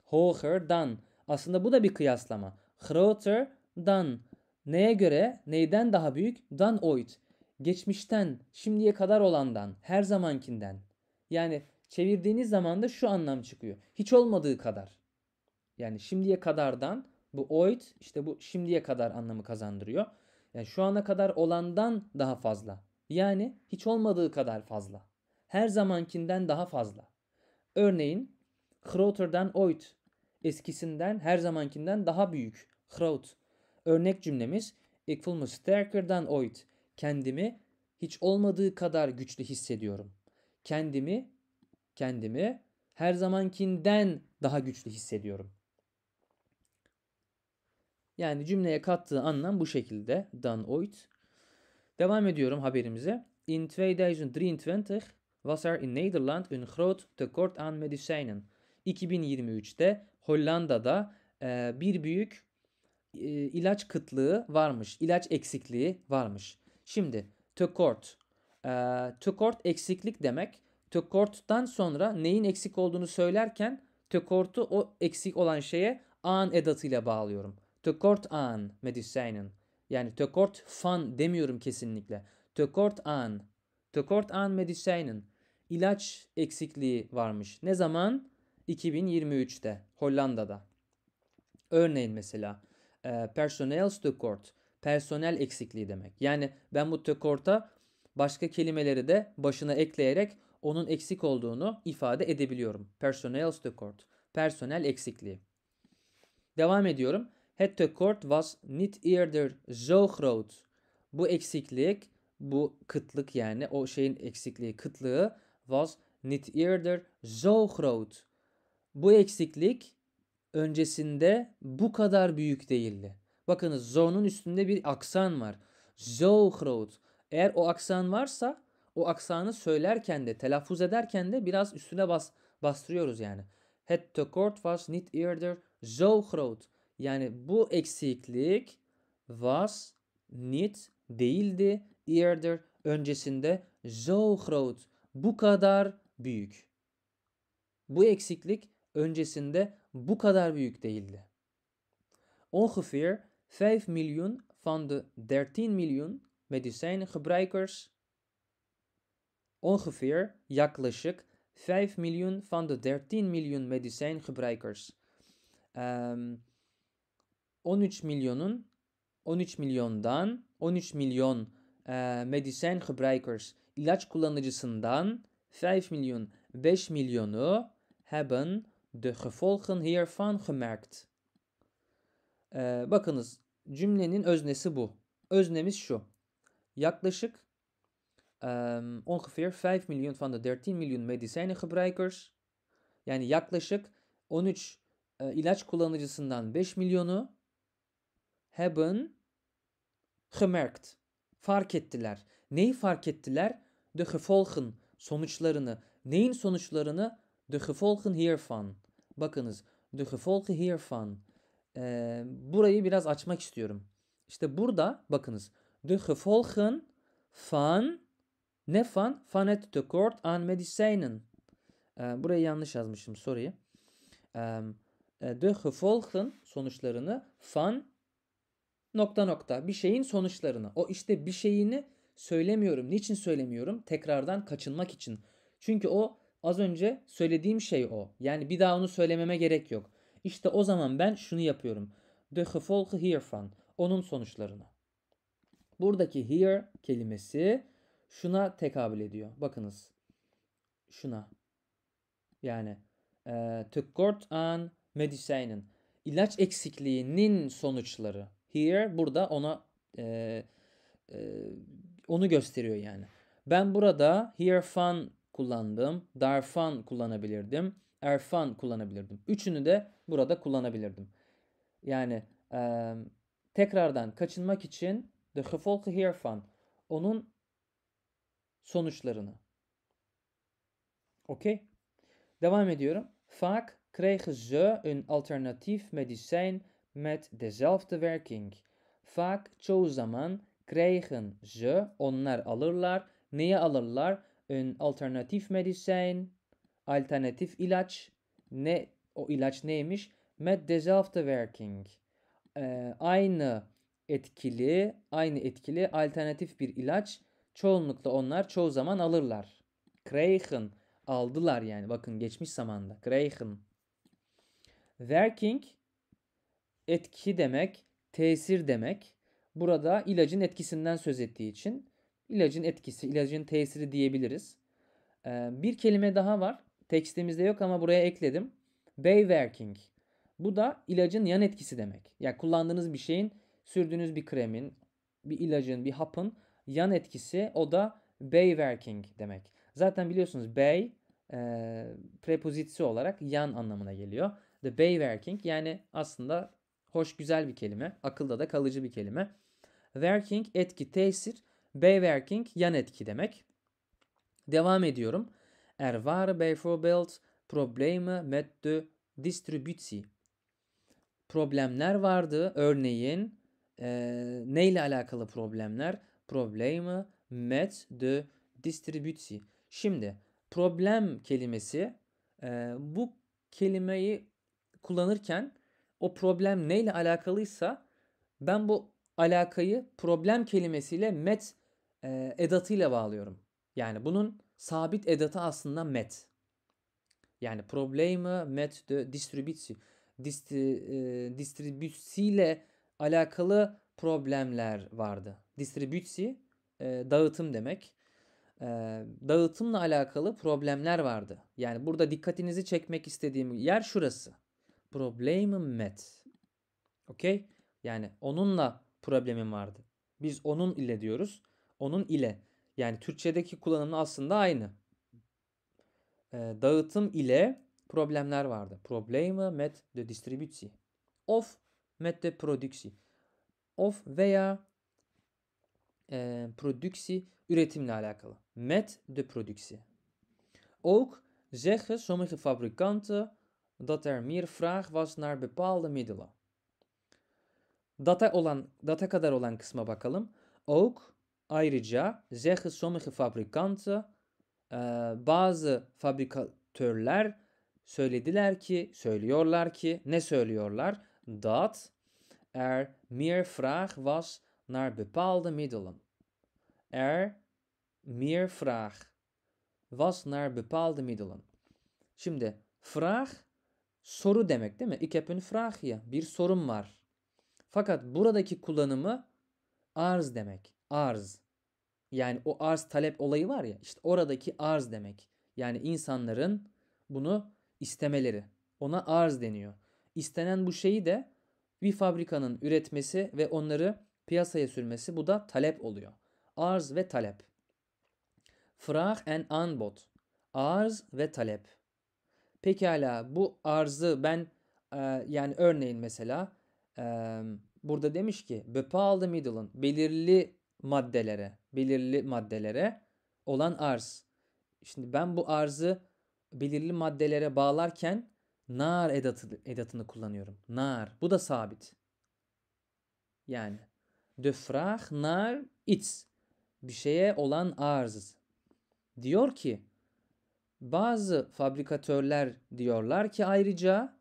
Speaker 1: hoher dan. Aslında bu da bir kıyaslama. Hrauter dan neye göre neyden daha büyük? Dan oit. Geçmişten, şimdiye kadar olandan, her zamankinden. Yani Çevirdiğiniz zaman da şu anlam çıkıyor. Hiç olmadığı kadar. Yani şimdiye kadardan bu oit işte bu şimdiye kadar anlamı kazandırıyor. Yani şu ana kadar olandan daha fazla. Yani hiç olmadığı kadar fazla. Her zamankinden daha fazla. Örneğin Hroter'dan oit eskisinden her zamankinden daha büyük. kroot. Örnek cümlemiz Ik voel me sterker'dan oit. Kendimi hiç olmadığı kadar güçlü hissediyorum. Kendimi kendimi her zamankinden daha güçlü hissediyorum. Yani cümleye kattığı anlam bu şekilde. Dan oit. Devam ediyorum haberimize. In 2023 was er in Nederland een groot tekort aan medicijnen. 2023'te Hollanda'da e, bir büyük e, ilaç kıtlığı varmış. İlaç eksikliği varmış. Şimdi tekort. E, tekort eksiklik demek Tökort'tan sonra neyin eksik olduğunu söylerken tökortu o eksik olan şeye an edatıyla bağlıyorum. Tökort an medisyenin. Yani tökort fan demiyorum kesinlikle. Tökort an. Tökort an medisyenin. İlaç eksikliği varmış. Ne zaman? 2023'te Hollanda'da. Örneğin mesela e, personel tökort. Personel eksikliği demek. Yani ben bu tökorta başka kelimeleri de başına ekleyerek onun eksik olduğunu ifade edebiliyorum. Personel stökort. Personel eksikliği. Devam ediyorum. Het tekort was niet eerder zo groot. Bu eksiklik, bu kıtlık yani o şeyin eksikliği, kıtlığı was niet eerder zo groot. Bu eksiklik öncesinde bu kadar büyük değildi. Bakınız zo'nun üstünde bir aksan var. Zo groot. Eğer o aksan varsa o aksanı söylerken de telaffuz ederken de biraz üstüne bas, bastırıyoruz yani. Het tekort was niet eerder zo groot. Yani bu eksiklik was niet değildi eerder öncesinde zo groot bu kadar büyük. Bu eksiklik öncesinde bu kadar büyük değildi. Ongeveer 5 miljoen van de 13 miljoen medicijngebruikers ongeveer yaklaşık 5 miljoen van de 13 miljoen medicijngebruikers. Um, 13 milyonun 13 milyondan 13 milyon e, medicijngebruikers ilaç kullanıcısından 5 miljoen 5 milyonu hebben de gevolgen hiervan gemerkt. E, bakınız cümlenin öznesi bu. Öznemiz şu. Yaklaşık um, ongeveer 5 miljoen van de 13 miljoen medicijnengebruikers, yani yaklaşık 13 e, eh, ilaç kullanıcısından 5 milyonu hebben gemerkt. Fark ettiler. Neyi fark ettiler? De gevolgen, sonuçlarını. Neyin sonuçlarını? De gevolgen hiervan. Bakınız, de gevolgen hiervan. Ee, burayı biraz açmak istiyorum. İşte burada bakınız. De gevolgen van ne fan fanet de court an medicijnen. Ee, burayı yanlış yazmışım sorry. E, de gevolgen sonuçlarını fan nokta nokta bir şeyin sonuçlarını. O işte bir şeyini söylemiyorum. Niçin söylemiyorum? Tekrardan kaçınmak için. Çünkü o az önce söylediğim şey o. Yani bir daha onu söylememe gerek yok. İşte o zaman ben şunu yapıyorum. De gevolgen hiervan. Onun sonuçlarını. Buradaki here kelimesi şuna tekabül ediyor. Bakınız. Şuna. Yani e, Tukort an Medicinen. İlaç eksikliğinin sonuçları. Here burada ona e, e, onu gösteriyor yani. Ben burada here fun kullandım. Darfan kullanabilirdim. Erfan kullanabilirdim. Üçünü de burada kullanabilirdim. Yani e, tekrardan kaçınmak için the here hiervan onun sonuçlarını. Okey. Devam ediyorum. Vaak kregen ze een alternatief medicijn met dezelfde werking. Vaak çoğu zaman kregen ze onlar alırlar. Neyi alırlar? Een alternatif medicijn, alternatif ilaç. Ne o ilaç neymiş? Met dezelfde werking. Ee, aynı etkili, aynı etkili alternatif bir ilaç Çoğunlukla onlar çoğu zaman alırlar. Kreichen aldılar yani bakın geçmiş zamanda. Kreichen. Werking etki demek, tesir demek. Burada ilacın etkisinden söz ettiği için ilacın etkisi, ilacın tesiri diyebiliriz. Ee, bir kelime daha var. Tekstimizde yok ama buraya ekledim. Bayworking. Bu da ilacın yan etkisi demek. Yani kullandığınız bir şeyin, sürdüğünüz bir kremin, bir ilacın, bir hapın yan etkisi o da bay working demek. Zaten biliyorsunuz bay e, prepozitsi olarak yan anlamına geliyor. The bay working yani aslında hoş güzel bir kelime. Akılda da kalıcı bir kelime. Working etki tesir. working yan etki demek. Devam ediyorum. Er var waren built probleme met de distributie. Problemler vardı. Örneğin e, neyle alakalı problemler? problemen met de distributie. Şimdi problem kelimesi e, bu kelimeyi kullanırken o problem neyle alakalıysa ben bu alakayı problem kelimesiyle met e, edatıyla bağlıyorum. Yani bunun sabit edatı aslında met. Yani problemi met de distribütsi. Distri, e, distribütsiyle alakalı problemler vardı distribütsi e, dağıtım demek. E, dağıtımla alakalı problemler vardı. Yani burada dikkatinizi çekmek istediğim yer şurası. Problemim met. Okey? Yani onunla problemim vardı. Biz onun ile diyoruz. Onun ile. Yani Türkçedeki kullanımı aslında aynı. E, dağıtım ile problemler vardı. Problemi met de distribütsi. Of met de produksi. Of veya e, productie üretimle alakalı. Met de productie. Ook zeggen sommige fabrikanten dat er meer vraag was naar bepaalde middelen. Data er olan data er kadar olan kısma bakalım. Ook ayrıca zeggen sommige fabrikanten e, bazı fabrikatörler söylediler ki, söylüyorlar ki, ne söylüyorlar? Dat er meer vraag was naar bepaalde middelen. Er meer vraag was naar bepaalde middelen. Şimdi vraag soru demek değil mi? Ik heb een vraagje. Bir sorun var. Fakat buradaki kullanımı arz demek. Arz. Yani o arz talep olayı var ya İşte oradaki arz demek. Yani insanların bunu istemeleri. Ona arz deniyor. İstenen bu şeyi de bir fabrikanın üretmesi ve onları piyasaya sürmesi bu da talep oluyor. Arz ve talep. Frag and anbot. Arz ve talep. Pekala bu arzı ben e, yani örneğin mesela e, burada demiş ki bepalı middle'ın belirli maddelere, belirli maddelere olan arz. Şimdi ben bu arzı belirli maddelere bağlarken nar edatı, edatını kullanıyorum. Nar. Bu da sabit. Yani de vraag naar iets. Bir şeye olan arz. Diyor ki bazı fabrikatörler diyorlar ki ayrıca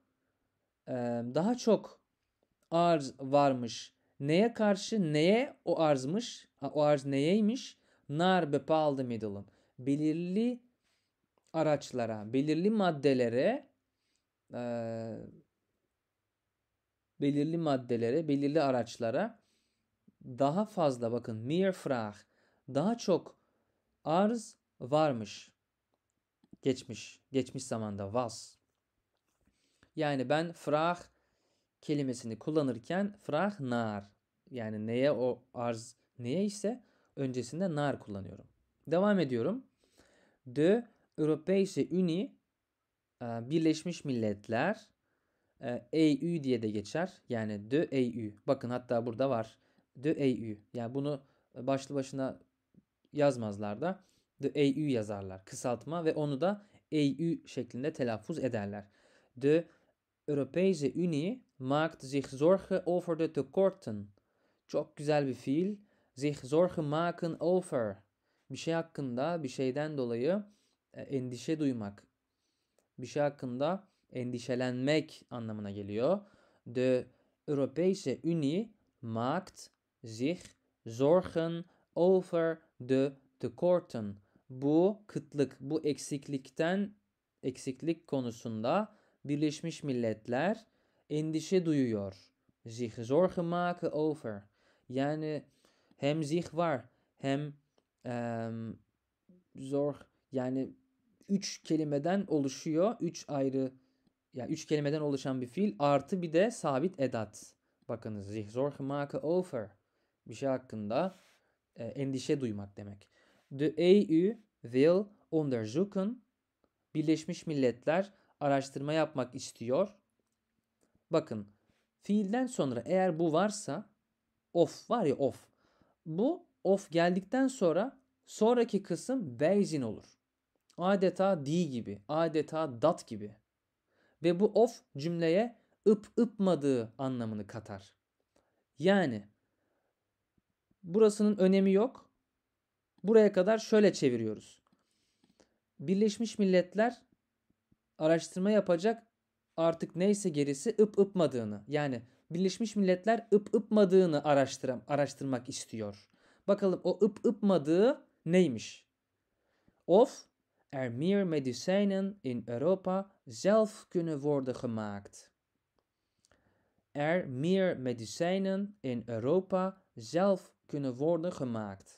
Speaker 1: e, daha çok arz varmış. Neye karşı neye o arzmış? O arz neyeymiş? Nar bepaalde middelen. Belirli araçlara, belirli maddelere e, belirli maddelere, belirli araçlara daha fazla bakın mir frah daha çok arz varmış. Geçmiş, geçmiş zamanda vas. Yani ben frah kelimesini kullanırken frah nar yani neye o arz neye ise öncesinde nar kullanıyorum. Devam ediyorum. De Europäische Uni e, Birleşmiş Milletler EU e diye de geçer. Yani de EU. Bakın hatta burada var de AÜ. Yani bunu e, başlı başına yazmazlar da de AÜ yazarlar. Kısaltma ve onu da AÜ şeklinde telaffuz ederler. De Europese Unie maakt zich zorgen over de tekorten. Çok güzel bir fiil. Zich zorgen maken over. Bir şey hakkında, bir şeyden dolayı e, endişe duymak. Bir şey hakkında endişelenmek anlamına geliyor. De Europese Unie maakt zich zorgen over de tekorten. Bu kıtlık, bu eksiklikten eksiklik konusunda Birleşmiş Milletler endişe duyuyor. Zich zorgen maken over. Yani hem zich var hem um, ehm, zorg yani üç kelimeden oluşuyor. Üç ayrı yani üç kelimeden oluşan bir fiil artı bir de sabit edat. Bakınız zich zorgen maken over bir şey hakkında e, endişe duymak demek. The EU will untersuchen Birleşmiş Milletler araştırma yapmak istiyor. Bakın fiilden sonra eğer bu varsa of var ya of. Bu of geldikten sonra sonraki kısım bezin olur. Adeta di gibi, adeta dat gibi. Ve bu of cümleye ıp ıpmadığı anlamını katar. Yani burasının önemi yok. Buraya kadar şöyle çeviriyoruz. Birleşmiş Milletler araştırma yapacak artık neyse gerisi ıp ıpmadığını yani Birleşmiş Milletler ıp ıpmadığını araştıram, araştırmak istiyor. Bakalım o ıp ıpmadığı neymiş? Of er meer medicijnen in Europa zelf kunnen worden gemaakt. Er meer medicijnen in Europa zelf kunnen worden gemaakt.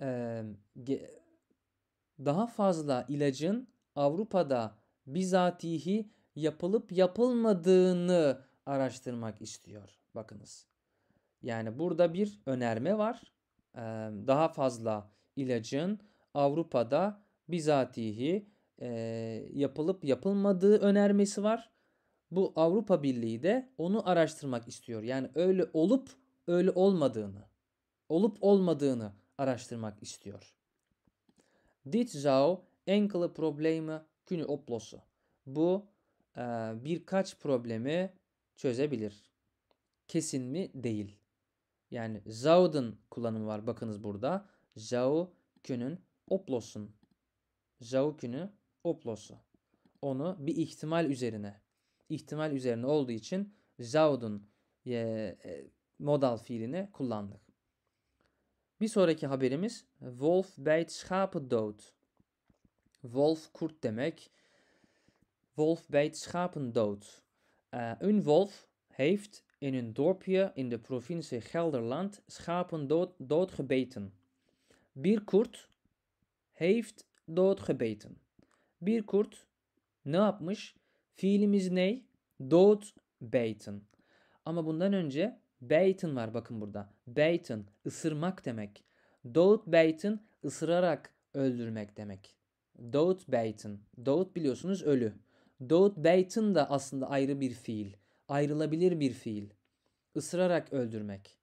Speaker 1: Ee, daha fazla ilacın Avrupa'da bizatihi yapılıp yapılmadığını araştırmak istiyor. Bakınız. Yani burada bir önerme var. Ee, daha fazla ilacın Avrupa'da bizatihi e, yapılıp yapılmadığı önermesi var. Bu Avrupa Birliği de onu araştırmak istiyor. Yani öyle olup öyle olmadığını, olup olmadığını araştırmak istiyor. Dit zou enkele problemi günü oplosu. Bu e, birkaç problemi çözebilir. Kesin mi? Değil. Yani zau'dun kullanımı var. Bakınız burada. Zau künün oplosun. Zau künü oplosu. Onu bir ihtimal üzerine. ihtimal üzerine olduğu için zaudun e, modal fiilini kullandık. Bir sonraki haberimiz Wolf bijt schapen dood. Wolf kurt demek. Wolf bijt schapen dood. Uh, een wolf heeft in een dorpje in de provincie Gelderland schapen dood, doodgebeten. Bir kurt heeft doodgebeten. Bir kurt ne yapmış? Fiilimiz ne? Doodbeten. Ama bundan önce Beytin var bakın burada. Beytin ısırmak demek. Doğut beytin ısırarak öldürmek demek. Doğut beytin. Doğut biliyorsunuz ölü. Doğut beytin de aslında ayrı bir fiil. Ayrılabilir bir fiil. Isırarak öldürmek.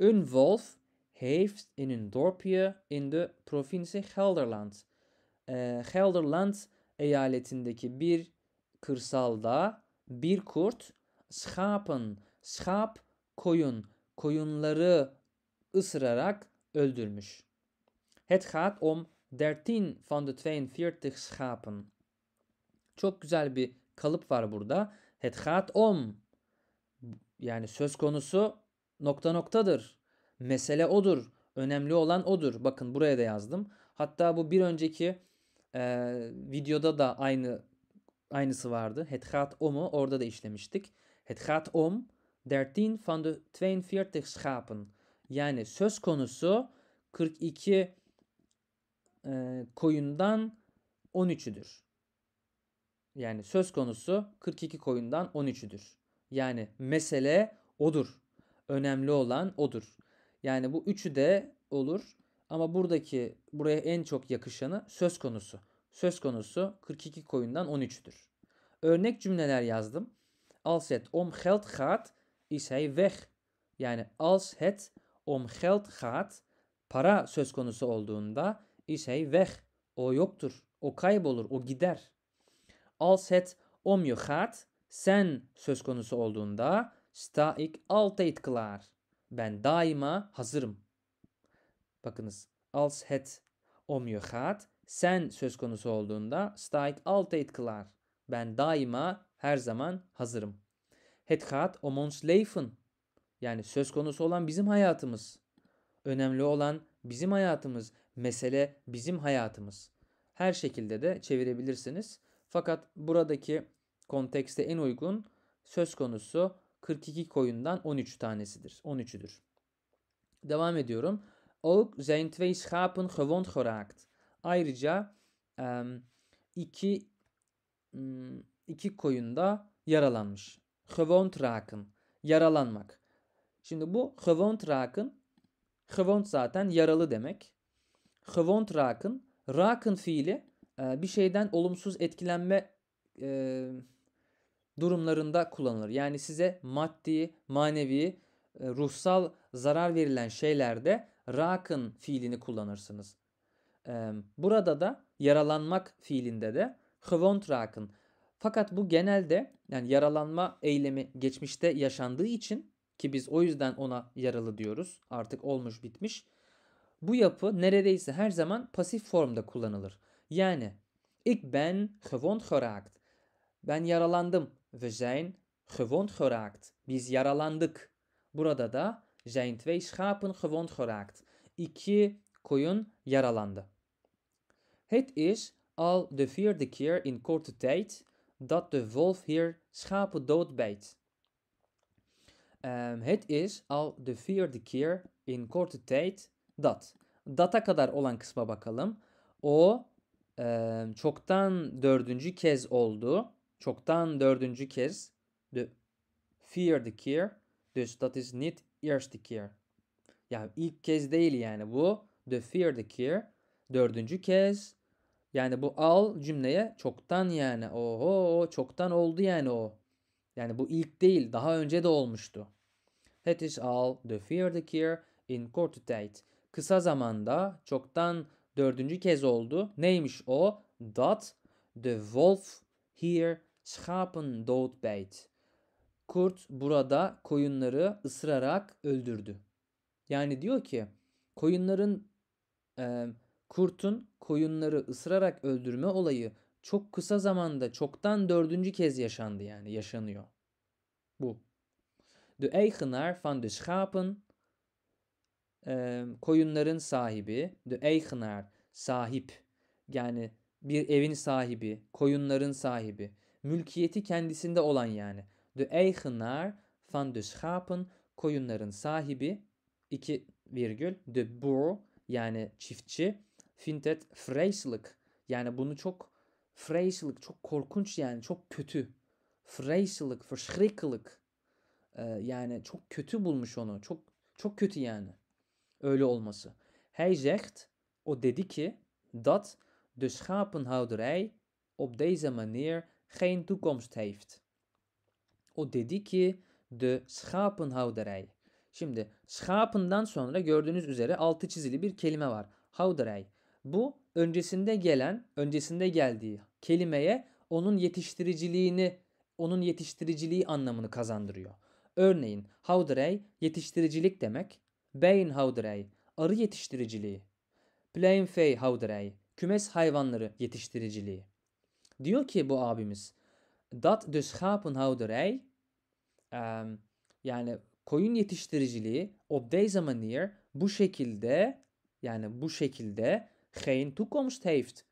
Speaker 1: Een wolf heeft in een dorpje in de provincie Gelderland. E, Gelderland eyaletindeki bir kırsalda bir kurt schapen, schap koyun, koyunları ısırarak öldürmüş. Het gaat om 13 van de 42 schapen. Çok güzel bir kalıp var burada. Het gaat om yani söz konusu nokta noktadır. Mesele odur. Önemli olan odur. Bakın buraya da yazdım. Hatta bu bir önceki e, videoda da aynı aynısı vardı. Het gaat om'u orada da işlemiştik. Het gaat om 13 van de 42 schapen. Yani söz konusu 42 e, koyundan 13'üdür. Yani söz konusu 42 koyundan 13'üdür. Yani mesele odur. Önemli olan odur. Yani bu üçü de olur ama buradaki buraya en çok yakışanı söz konusu. Söz konusu 42 koyundan 13'üdür. Örnek cümleler yazdım. Als het om geld gaat, is hij weg. Yani als het om geld gaat, para söz konusu olduğunda is hij weg. O yoktur, o kaybolur, o gider. Als het om je gaat, sen söz konusu olduğunda sta ik altijd klaar. Ben daima hazırım. Bakınız, als het om je gaat, sen söz konusu olduğunda sta ik altijd klaar. Ben daima her zaman hazırım. Het gaat om ons leven. Yani söz konusu olan bizim hayatımız. Önemli olan bizim hayatımız. Mesele bizim hayatımız. Her şekilde de çevirebilirsiniz. Fakat buradaki kontekste en uygun söz konusu 42 koyundan 13 tanesidir. 13'üdür. Devam ediyorum. Ook zijn twee schapen gewond geraakt. Ayrıca ehm, iki, hmm, iki koyunda yaralanmış gewond raken, yaralanmak. Şimdi bu gewond raken, gewond zaten yaralı demek. Gewond raken, raken fiili e, bir şeyden olumsuz etkilenme e, durumlarında kullanılır. Yani size maddi, manevi, e, ruhsal zarar verilen şeylerde raken fiilini kullanırsınız. Burada da yaralanmak fiilinde de gewond raken fakat bu genelde yani yaralanma eylemi geçmişte yaşandığı için ki biz o yüzden ona yaralı diyoruz. Artık olmuş bitmiş. Bu yapı neredeyse her zaman pasif formda kullanılır. Yani ik ben gewond geraakt. Ben yaralandım. We zijn gewond geraakt. Biz yaralandık. Burada da zijn twee schapen gewond geraakt. İki koyun yaralandı. Het is al de vierde keer in korte tijd dat de wolf hier schapen doodbijt. Um, ehm, het is al de vierde keer in korte tijd dat. Data kadar olan kısma bakalım. O e, çoktan dördüncü kez oldu. Çoktan dördüncü kez. The fourth keer. Dus dat is niet eerste keer. Yani ilk kez değil yani bu. The fourth keer. Dördüncü kez. Yani bu al cümleye çoktan yani. Oho çoktan oldu yani o. Yani bu ilk değil daha önce de olmuştu. Het is al fear the keer in korte date Kısa zamanda çoktan dördüncü kez oldu. Neymiş o? That the wolf hier schapen bait Kurt burada koyunları ısırarak öldürdü. Yani diyor ki koyunların e, kurtun koyunları ısırarak öldürme olayı çok kısa zamanda çoktan dördüncü kez yaşandı yani yaşanıyor. Bu. De eigenaar van de schapen e, koyunların sahibi, de eigenaar sahip yani bir evin sahibi, koyunların sahibi, mülkiyeti kendisinde olan yani. De eigenaar van de schapen koyunların sahibi 2 virgül de boer yani çiftçi Fintet Freyşlık. Yani bunu çok Freyşlık çok korkunç yani çok kötü. Freyşlık, verschrikkelijk. Ee, yani çok kötü bulmuş onu. Çok çok kötü yani. Öyle olması. Hij zegt, o dedi ki, dat de schapenhouderij op deze manier geen toekomst heeft. O dedi ki, de schapenhouderij. Şimdi schapen'dan sonra gördüğünüz üzere altı çizili bir kelime var. Houderij. Bu öncesinde gelen, öncesinde geldiği kelimeye onun yetiştiriciliğini, onun yetiştiriciliği anlamını kazandırıyor. Örneğin havdrey yetiştiricilik demek, bain havdrey arı yetiştiriciliği, plainfey havdrey kümes hayvanları yetiştiriciliği. Diyor ki bu abimiz dat de schapenhouderij um, yani koyun yetiştiriciliği op deze manier bu şekilde yani bu şekilde geen toekomst heeft.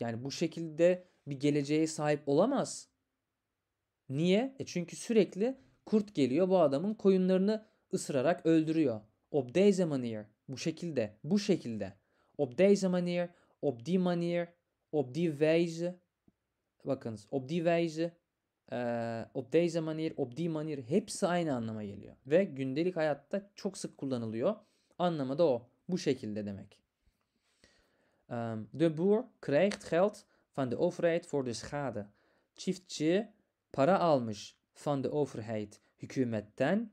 Speaker 1: Yani bu şekilde bir geleceğe sahip olamaz. Niye? E çünkü sürekli kurt geliyor bu adamın koyunlarını ısırarak öldürüyor. Ob deze manier. Bu şekilde. Bu şekilde. Ob deze manier. Ob die manier. Ob die wijze. Bakınız. Ob die wijze. Ee, ob deze manier. Ob die manier. Hepsi aynı anlama geliyor. Ve gündelik hayatta çok sık kullanılıyor. Anlamı da o. Bu şekilde demek. Um, de boer krijgt geld van de overheid voor de schade. Çiftçi para almış van de overheid, hükümetten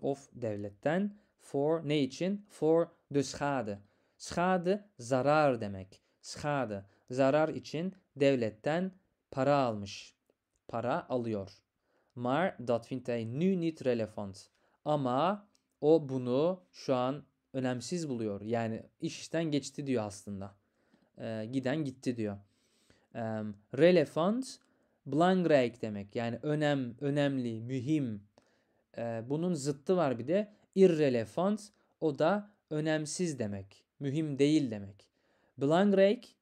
Speaker 1: of devletten for ne için? For de schade. Schade zarar demek. Schade zarar için devletten para almış. Para alıyor. Maar dat vindt hij nu niet relevant. Ama o bunu şu an önemsiz buluyor. Yani iş işten geçti diyor aslında e, giden gitti diyor. E, relevant Blangrijk demek yani önem, önemli, mühim. E, bunun zıttı var bir de irrelevant o da önemsiz demek. Mühim değil demek. Blangrijk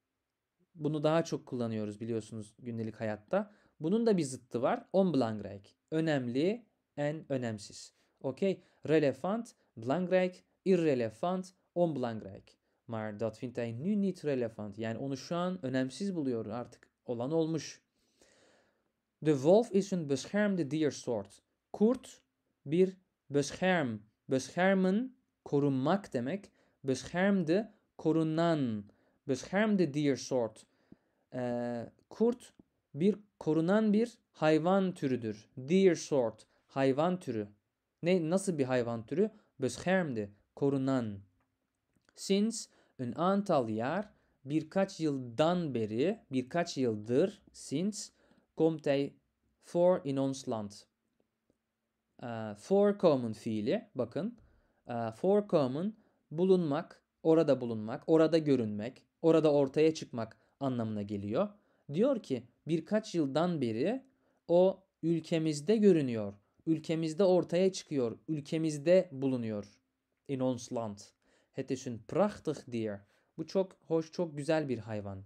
Speaker 1: bunu daha çok kullanıyoruz biliyorsunuz gündelik hayatta. Bunun da bir zıttı var. On Onbelangrijk. Önemli, en önemsiz. Okey. Relevant, belangrijk, irrelevant, on onbelangrijk. Maar dat vindt hij nu niet relevant. Yani onu şu an önemsiz buluyor artık. Olan olmuş. De wolf is een beschermde diersoort. Kurt bir bescherm. Beschermen korunmak demek. Beschermde korunan. Beschermde diersoort. Ee, kurt bir korunan bir hayvan türüdür. Deer sort hayvan türü. Ne nasıl bir hayvan türü? Beschermde korunan. Since Een aantal jaar, birkaç yıldan beri, birkaç yıldır, since, komt hij for in ons land. Uh, ee, for common fiili, bakın. Uh, ee, for common, bulunmak, orada bulunmak, orada görünmek, orada ortaya çıkmak anlamına geliyor. Diyor ki birkaç yıldan beri o ülkemizde görünüyor, ülkemizde ortaya çıkıyor, ülkemizde bulunuyor. In ons land. Het is een prachtig dier. Bu çok hoş, çok güzel bir hayvan.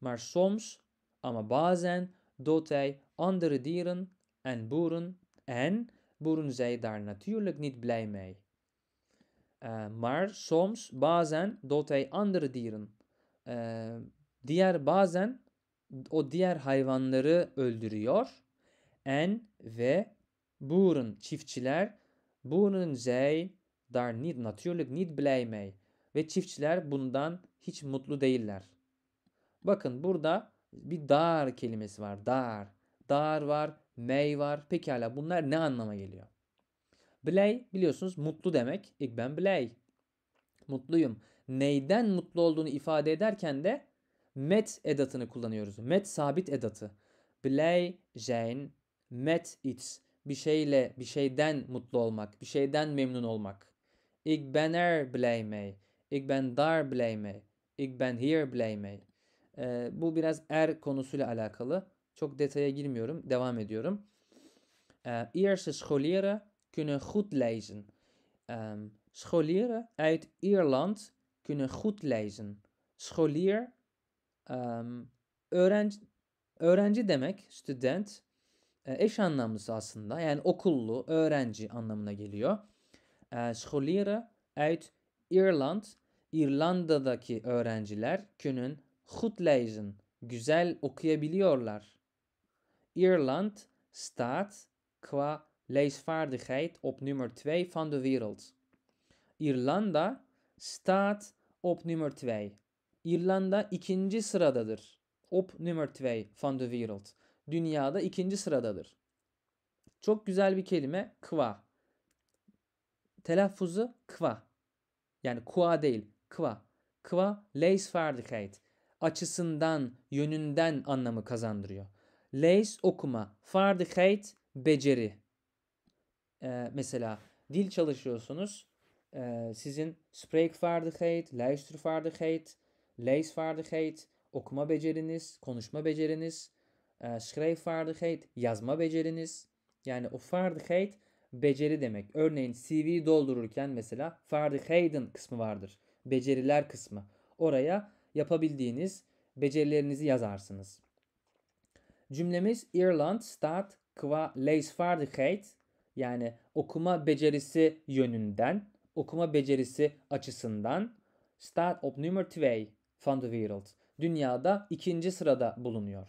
Speaker 1: Maar soms ama bazen doet hij andere dieren en boeren en boeren zij daar natuurlijk niet blij mee. Uh, maar soms bazen doet hij andere dieren. Uh, diğer bazen o diğer hayvanları öldürüyor. En ve boeren çiftçiler boeren zij Daar niet natuurlijk niet blij mee. Ve çiftçiler bundan hiç mutlu değiller. Bakın burada bir dar kelimesi var. Dar. Dar var. Mey var. Pekala bunlar ne anlama geliyor? Bley biliyorsunuz mutlu demek. Ik ben bley. Mutluyum. Neyden mutlu olduğunu ifade ederken de met edatını kullanıyoruz. Met sabit edatı. Bley Jane met iets. Bir şeyle, bir şeyden mutlu olmak, bir şeyden memnun olmak. Ik ben er blij mee. Ik ben daar blij mee. Ik ben hier blij mee. Ee, bu biraz er konusuyla alakalı. Çok detaya girmiyorum. Devam ediyorum. Ee, eh, Ierse scholieren kunnen goed lezen. Um, scholieren uit Ierland kunnen goed lezen. Scholier um, öğrenci, öğrenci demek, student. Eh, eş anlamlısı aslında. Yani okullu, öğrenci anlamına geliyor. Ee, scholieren uit Ierland. İrlanda'daki öğrenciler kunnen goed lezen, güzel okuyabiliyorlar. Ierland staat qua leesvaardigheid op nummer 2 van de wereld. İrlanda staat op nummer 2. İrlanda ikinci sıradadır. Op nummer 2 van de wereld. Dünyada ikinci sıradadır. Çok güzel bir kelime qua. Telaffuzu kva. Yani kua değil. Kva. Kva leisferdigkeit. Açısından, yönünden anlamı kazandırıyor. Leis okuma. Ferdigkeit beceri. Ee, mesela dil çalışıyorsunuz. Ee, sizin Sprechfertigkeit, Leisterfertigkeit, Leesvaardigheid, okuma beceriniz, konuşma beceriniz, e, ee, schreefvaardigheid, yazma beceriniz. Yani o vaardigheid beceri demek. Örneğin CV doldururken mesela Hayden" kısmı vardır. Beceriler kısmı. Oraya yapabildiğiniz becerilerinizi yazarsınız. Cümlemiz Irland staat qua leesvaardigheid yani okuma becerisi yönünden, okuma becerisi açısından staat op nummer 2 van de wereld. Dünyada ikinci sırada bulunuyor.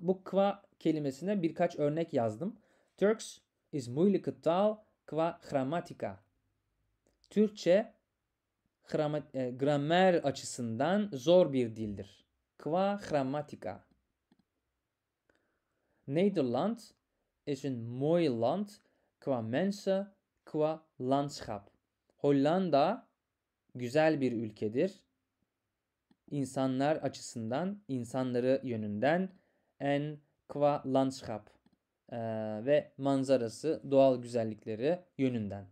Speaker 1: Bu kwa kelimesine birkaç örnek yazdım. Turks is moeilijke taal qua grammatica. Türkçe gramat, e, eh, gramer açısından zor bir dildir. Qua grammatica. Nederland is een mooi land qua mensen, qua landschap. Hollanda güzel bir ülkedir. İnsanlar açısından, insanları yönünden en qua landschap. Ee, ve manzarası, doğal güzellikleri yönünden.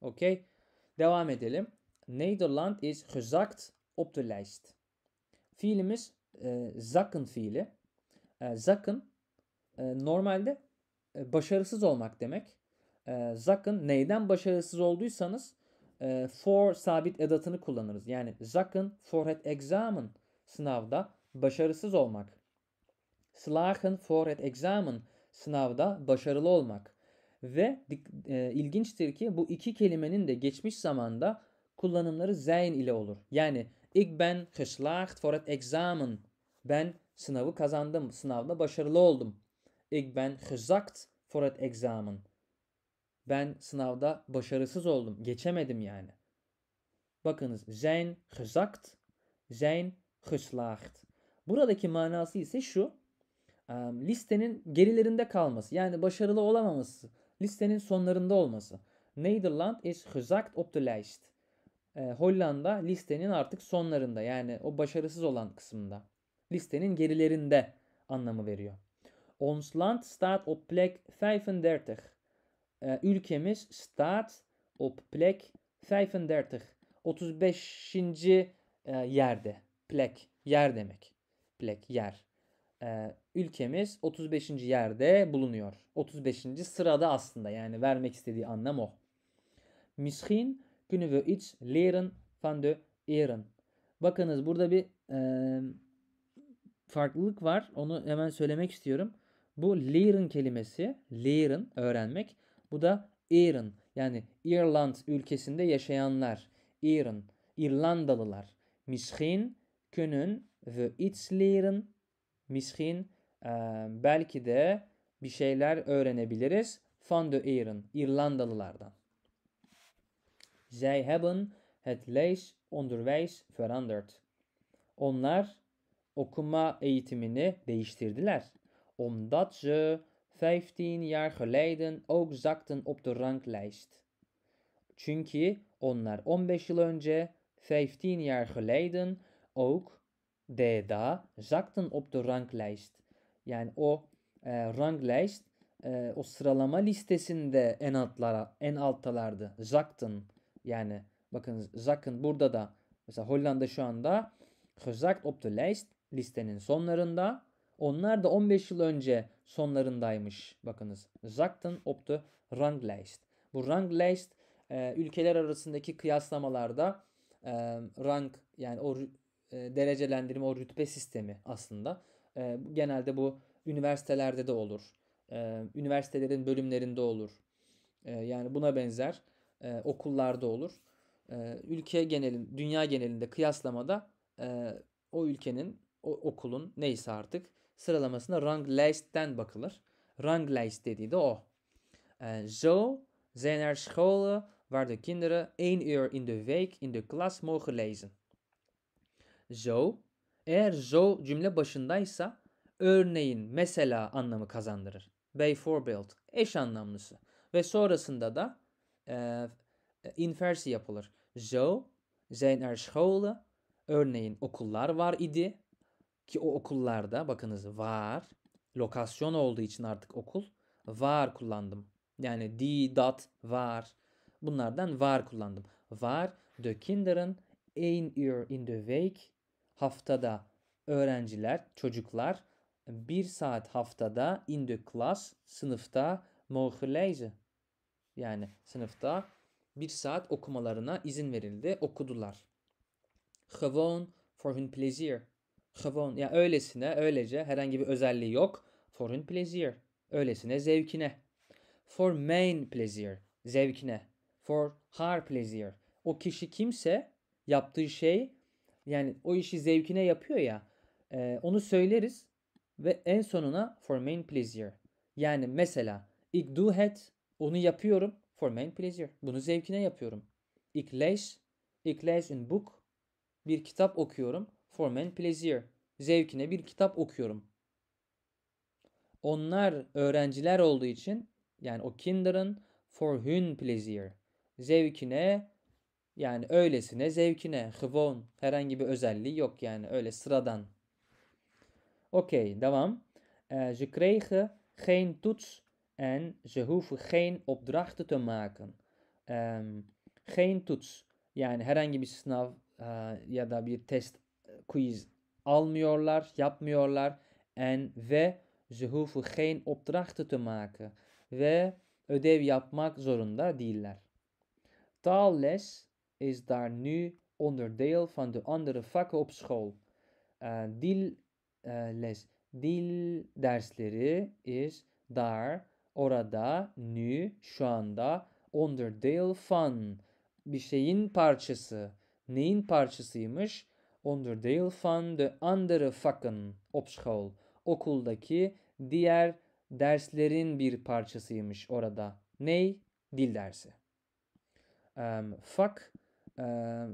Speaker 1: Okey. Devam edelim. Nederland is gezakt op de lijst. Fiilimiz e, zakken fiili. E, zakken e, normalde e, başarısız olmak demek. E, zakken neyden başarısız olduysanız e, for sabit edatını kullanırız. Yani zakken for het examen sınavda başarısız olmak. Slagen for het examen sınavda başarılı olmak. Ve e, ilginçtir ki bu iki kelimenin de geçmiş zamanda kullanımları zeyn ile olur. Yani ik ben geslaagd voor het examen. Ben sınavı kazandım, sınavda başarılı oldum. Ik ben gezakt voor het examen. Ben sınavda başarısız oldum, geçemedim yani. Bakınız zijn gezakt, zijn geslaagd. Buradaki manası ise şu listenin gerilerinde kalması yani başarılı olamaması, listenin sonlarında olması. Nederland is gezakt op de lijst. Hollanda listenin artık sonlarında yani o başarısız olan kısmında. Listenin gerilerinde anlamı veriyor. Ons land staat op plek 35. E, ülkemiz staat op plek 35. 35. E, yerde. Plek yer demek. Plek yer e, ülkemiz 35. yerde bulunuyor. 35. sırada aslında yani vermek istediği anlam o. Misschien kunnen we iets leren van de Ehren. Bakınız burada bir e, farklılık var. Onu hemen söylemek istiyorum. Bu leren kelimesi, leren öğrenmek. Bu da Ehren yani İrland ülkesinde yaşayanlar. Ehren, İrlandalılar. Misschien kunnen we iets leren miskin e, belki de bir şeyler öğrenebiliriz van de Ieren, İrlandalılardan. Zij hebben het leesonderwijs veranderd. Onlar okuma eğitimini değiştirdiler. Omdat ze 15 jaar geleden ook zakten op de ranglijst. Çünkü onlar 15 yıl önce 15 jaar geleden ook D'da zakten op de ranglijst. Yani o e, ranglijst e, o sıralama listesinde en altlara en alttalardı. Zakten yani bakın zakten burada da mesela Hollanda şu anda gezakt op de lijst listenin sonlarında. Onlar da 15 yıl önce sonlarındaymış. Bakınız. Zakten op de ranglijst. Bu ranglijst e, ülkeler arasındaki kıyaslamalarda e, rank yani o e, derecelendirme, o rütbe sistemi aslında. E, genelde bu üniversitelerde de olur. E, üniversitelerin bölümlerinde olur. E, yani buna benzer okullarda olur. ülke genelin, dünya genelinde kıyaslamada o ülkenin, o okulun neyse artık sıralamasına rank list'ten bakılır. Rank list dediği de o. E, zo zijn er scholen waar de kinderen één uur in de week in de klas mogen lezen zo. Eğer zo cümle başındaysa örneğin mesela anlamı kazandırır. They forbuilt eş anlamlısı ve sonrasında da e, infersi yapılır. Zo zijn er scholen örneğin okullar var idi ki o okullarda bakınız var lokasyon olduğu için artık okul var kullandım. Yani die dat var bunlardan var kullandım. Var de kinderen één uur in the week haftada öğrenciler, çocuklar bir saat haftada in the class sınıfta mogen Yani sınıfta bir saat okumalarına izin verildi, okudular. Gewoon for hun plezier. Gewoon ya yani öylesine, öylece herhangi bir özelliği yok. For hun plezier. Öylesine zevkine. For main plezier. Zevkine. For har plezier. O kişi kimse yaptığı şey yani o işi zevkine yapıyor ya. E, onu söyleriz ve en sonuna for main pleasure. Yani mesela ik do het onu yapıyorum for main pleasure. Bunu zevkine yapıyorum. Ik lees, ik lees een book. Bir kitap okuyorum for main pleasure. Zevkine bir kitap okuyorum. Onlar öğrenciler olduğu için yani o kinder'ın for hun pleasure. Zevkine yani öylesine, zevkine, hıvon herhangi bir özelliği yok yani öyle sıradan. Okey, devam. Uh, ee, ze kregen geen toets en ze hoeven geen opdrachten te maken. Ehm, geen toets yani herhangi bir sınav e, ya da bir test e, quiz almıyorlar, yapmıyorlar. En ve ze hoeven geen opdrachten te maken. Ve ödev yapmak zorunda değiller. Taalles is daar nu onderdeel van de andere vakken op school. Uh, dil uh, les, dil dersleri is daar, orada, nu, şu anda onderdeel van bir şeyin parçası. Neyin parçasıymış? Onderdeel van de andere vakken op school. Okuldaki diğer derslerin bir parçasıymış orada. Ney? Dil dersi. Um, vak e,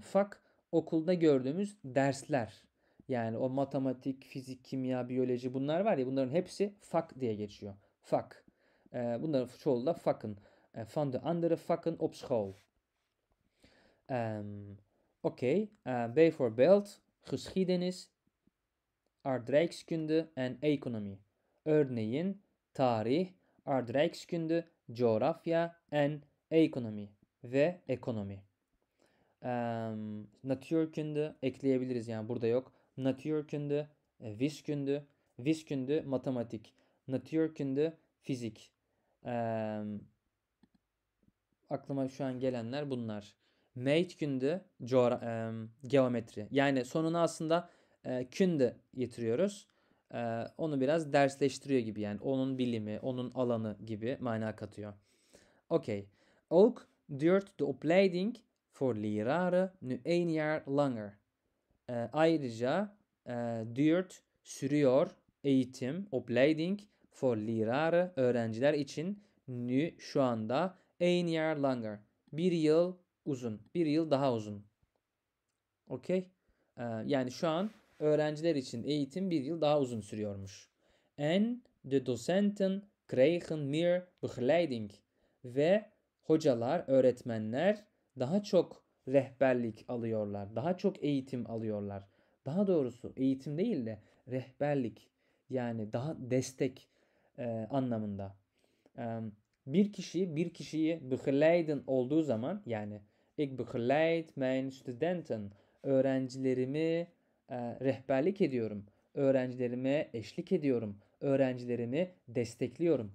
Speaker 1: fak okulda gördüğümüz dersler yani o matematik, fizik, kimya, biyoloji bunlar var ya bunların hepsi fak diye geçiyor. Fak. E, bunların çoğu da fakın. E, van de andere fakken op school. Um, Oké, okay. uh, bijvoorbeeld geschiedenis, aardrijkskunde en economie. Örneğin tarih, aardrijkskunde, coğrafya en ekonomi ve ekonomi um, Natürkündü ekleyebiliriz yani burada yok. Natürkündü, e, Wiskündü, Wiskündü matematik, Natürkündü fizik. Um, aklıma şu an gelenler bunlar. Mate coğra- um, geometri. Yani sonuna aslında e, künde getiriyoruz. E, onu biraz dersleştiriyor gibi yani onun bilimi, onun alanı gibi mana katıyor. Okey. Ook duurt de opleiding voor leraren nu één jaar langer. E, ayrıca e, duurt, sürüyor eğitim, opleiding voor leraren öğrenciler için nu şu anda één jaar langer. Bir yıl uzun, bir yıl daha uzun. Okey? E, yani şu an öğrenciler için eğitim bir yıl daha uzun sürüyormuş. En de docenten kregen meer begeleiding. Ve hocalar, öğretmenler daha çok rehberlik alıyorlar, daha çok eğitim alıyorlar. Daha doğrusu eğitim değil de rehberlik yani daha destek e, anlamında. E, bir kişi bir kişiyi begeleiden olduğu zaman yani ik begeleid mijn studenten öğrencilerimi e, rehberlik ediyorum. Öğrencilerime eşlik ediyorum. Öğrencilerimi destekliyorum.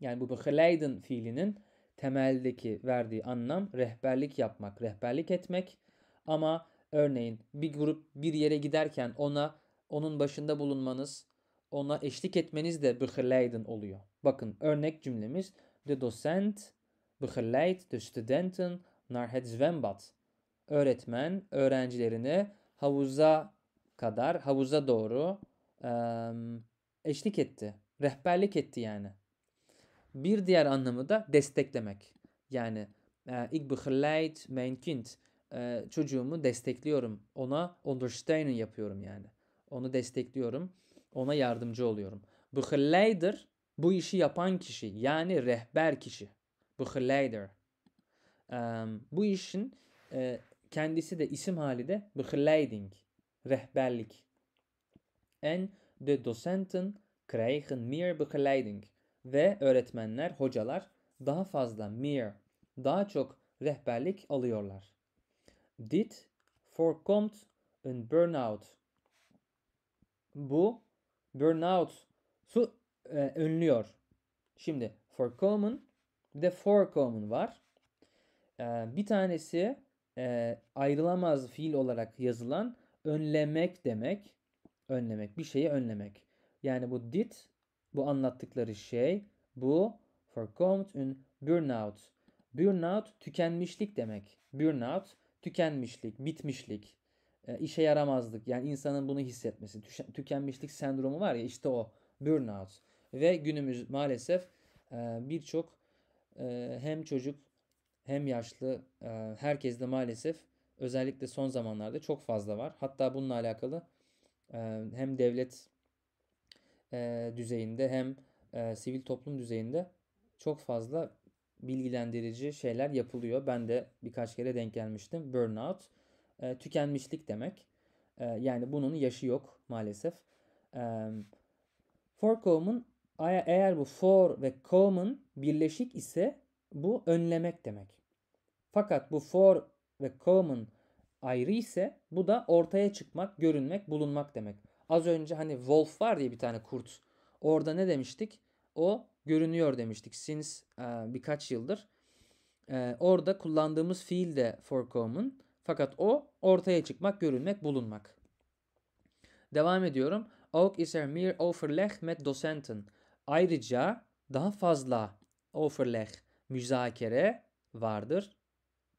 Speaker 1: Yani bu begeleiden fiilinin temeldeki verdiği anlam rehberlik yapmak, rehberlik etmek. Ama örneğin bir grup bir yere giderken ona onun başında bulunmanız, ona eşlik etmeniz de begeleiden oluyor. Bakın örnek cümlemiz de docent begeleidt de studenten naar het zwembad. Öğretmen öğrencilerini havuza kadar, havuza doğru eşlik etti. Rehberlik etti yani. Bir diğer anlamı da desteklemek. Yani e, ik begeleid mein kind. E, çocuğumu destekliyorum. Ona understanden yapıyorum yani. Onu destekliyorum. Ona yardımcı oluyorum. Begeleider bu işi yapan kişi yani rehber kişi. Begeleider. Ehm, bu işin e, kendisi de isim hali de begeleiding. Rehberlik. En de docenten krijgen meer begeleiding ve öğretmenler, hocalar daha fazla mir, daha çok rehberlik alıyorlar. Dit forkomt un burnout. Bu burnout su e, önlüyor. Şimdi forecomen de forecomen var. E, bir tanesi e, ayrılamaz fiil olarak yazılan önlemek demek. Önlemek bir şeyi önlemek. Yani bu did bu anlattıkları şey bu verkommt un burnout. Burnout tükenmişlik demek. Burnout tükenmişlik, bitmişlik, e, işe yaramazlık. Yani insanın bunu hissetmesi. Tükenmişlik sendromu var ya işte o burnout. Ve günümüz maalesef e, birçok e, hem çocuk hem yaşlı herkes de maalesef özellikle son zamanlarda çok fazla var. Hatta bununla alakalı hem devlet e, düzeyinde hem e, sivil toplum düzeyinde çok fazla bilgilendirici şeyler yapılıyor. Ben de birkaç kere denk gelmiştim. Burnout e, tükenmişlik demek. E, yani bunun yaşı yok maalesef. E, for common eğer bu for ve common birleşik ise bu önlemek demek. Fakat bu for ve common ayrı ise bu da ortaya çıkmak, görünmek, bulunmak demek. Az önce hani wolf var diye bir tane kurt. Orada ne demiştik? O görünüyor demiştik since uh, birkaç yıldır. E, orada kullandığımız fiil de for common. Fakat o ortaya çıkmak, görünmek, bulunmak. Devam ediyorum. Ook is er meer overleg met docenten. Ayrıca daha fazla overleg, müzakere vardır.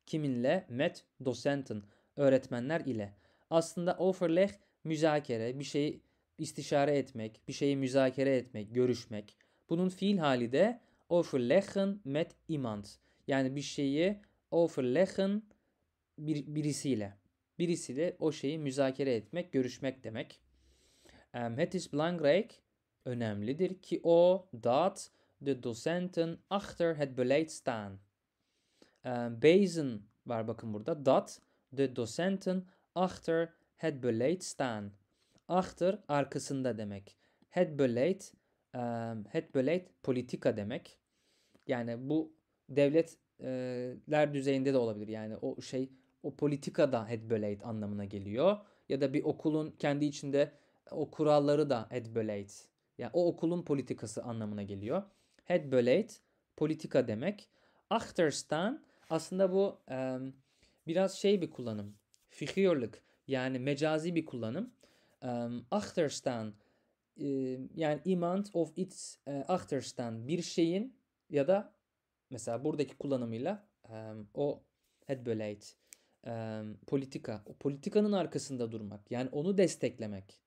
Speaker 1: Kiminle? Met docenten, öğretmenler ile. Aslında overleg müzakere, bir şeyi istişare etmek, bir şeyi müzakere etmek, görüşmek. Bunun fiil hali de overleggen met iemand. Yani bir şeyi overleggen bir, birisiyle. Birisiyle o şeyi müzakere etmek, görüşmek demek. Um, het is belangrijk, önemlidir ki o, dat, de docenten achter het beleid staan. Um, bezen var bakın burada. Dat, de docenten achter head beleid stand, Achter arkasında demek. Het beleid head beleid politika demek. Yani bu devletler düzeyinde de olabilir. Yani o şey o politika da head beleid anlamına geliyor. Ya da bir okulun kendi içinde o kuralları da head beleid. Yani o okulun politikası anlamına geliyor. Head beleid politika demek. Achterstan aslında bu e, biraz şey bir kullanım. Figürlük yani mecazi bir kullanım. Um, ehm, Achterstan e, ehm, yani imant of its e, eh, Achterstan bir şeyin ya da mesela buradaki kullanımıyla um, o Hedböleit um, politika, o politikanın arkasında durmak yani onu desteklemek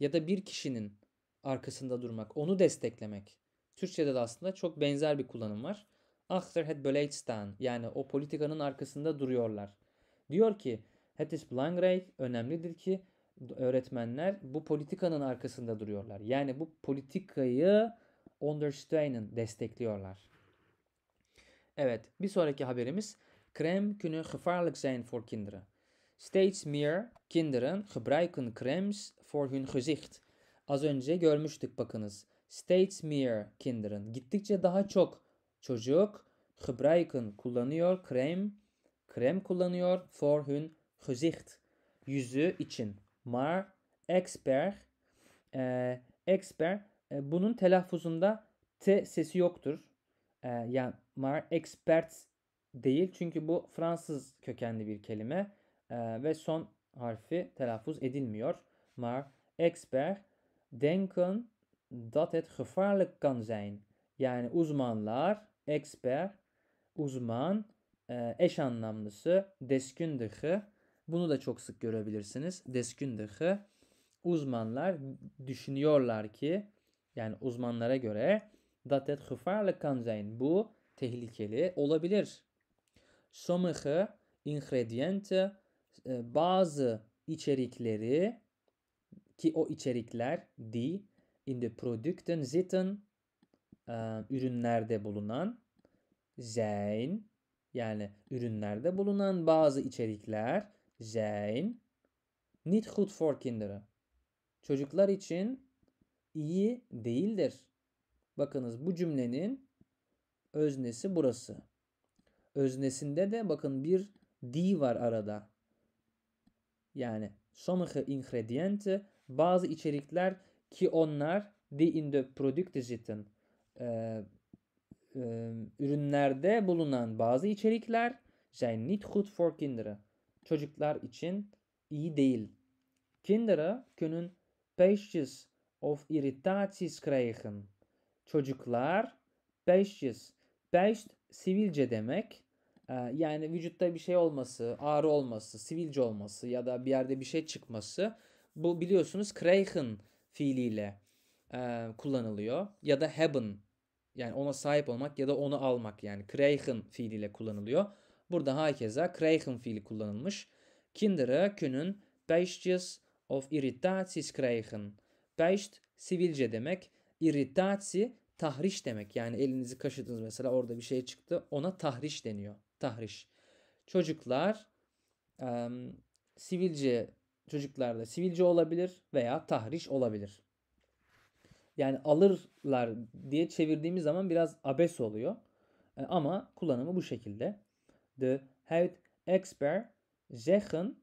Speaker 1: ya da bir kişinin arkasında durmak, onu desteklemek. Türkçe'de de aslında çok benzer bir kullanım var. Achterhet Böleitstan yani o politikanın arkasında duruyorlar. Diyor ki Hattis Blangrey önemlidir ki öğretmenler bu politikanın arkasında duruyorlar. Yani bu politikayı understanding destekliyorlar. Evet, bir sonraki haberimiz krem kunnen gevaarlijk zijn voor kinderen. Steeds meer kinderen gebruiken crèmes voor hun gezicht. Az önce görmüştük bakınız. States meer kinderen. Gittikçe daha çok çocuk gebruiken kullanıyor. Krem, krem kullanıyor. For hun gezicht, yüzü için. Mar, expert, e, expert. E, bunun telaffuzunda t sesi yoktur. E, yani mar expert değil çünkü bu Fransız kökenli bir kelime e, ve son harfi telaffuz edilmiyor. Mar expert denken dat het gevaarlijk kan zijn. Yani uzmanlar, expert, uzman, e, eş anlamlısı, deskundige, bunu da çok sık görebilirsiniz. Deskündahı uzmanlar düşünüyorlar ki yani uzmanlara göre datet hıfarlı kanzayn bu tehlikeli olabilir. Somıhı ingrediente bazı içerikleri ki o içerikler di in de producten zitten e, ürünlerde bulunan zeyn yani ürünlerde bulunan bazı içerikler zijn niet goed voor kinderen. Çocuklar için iyi değildir. Bakınız bu cümlenin öznesi burası. Öznesinde de bakın bir di var arada. Yani sommige ingrediënten bazı içerikler ki onlar die in de producten zitten. Ee, e, ürünlerde bulunan bazı içerikler zijn niet goed voor kinderen çocuklar için iyi değil. Kindere kunnen peestjes of irritaties krijgen. Çocuklar peestjes. Peest sivilce demek. E, yani vücutta bir şey olması, ağrı olması, sivilce olması ya da bir yerde bir şey çıkması. Bu biliyorsunuz krijgen fiiliyle e, kullanılıyor. Ya da haben yani ona sahip olmak ya da onu almak yani krijgen fiiliyle kullanılıyor. Burada hakeza krijgen fiili kullanılmış. Kinderen kunnen beestjes of irritaties krijgen. Peşt sivilce demek. Irritatie tahriş demek. Yani elinizi kaşıdınız mesela orada bir şey çıktı. Ona tahriş deniyor. Tahriş. Çocuklar e, sivilce çocuklarda sivilce olabilir veya tahriş olabilir. Yani alırlar diye çevirdiğimiz zaman biraz abes oluyor. E, ama kullanımı bu şekilde de huidexpert zeggen um,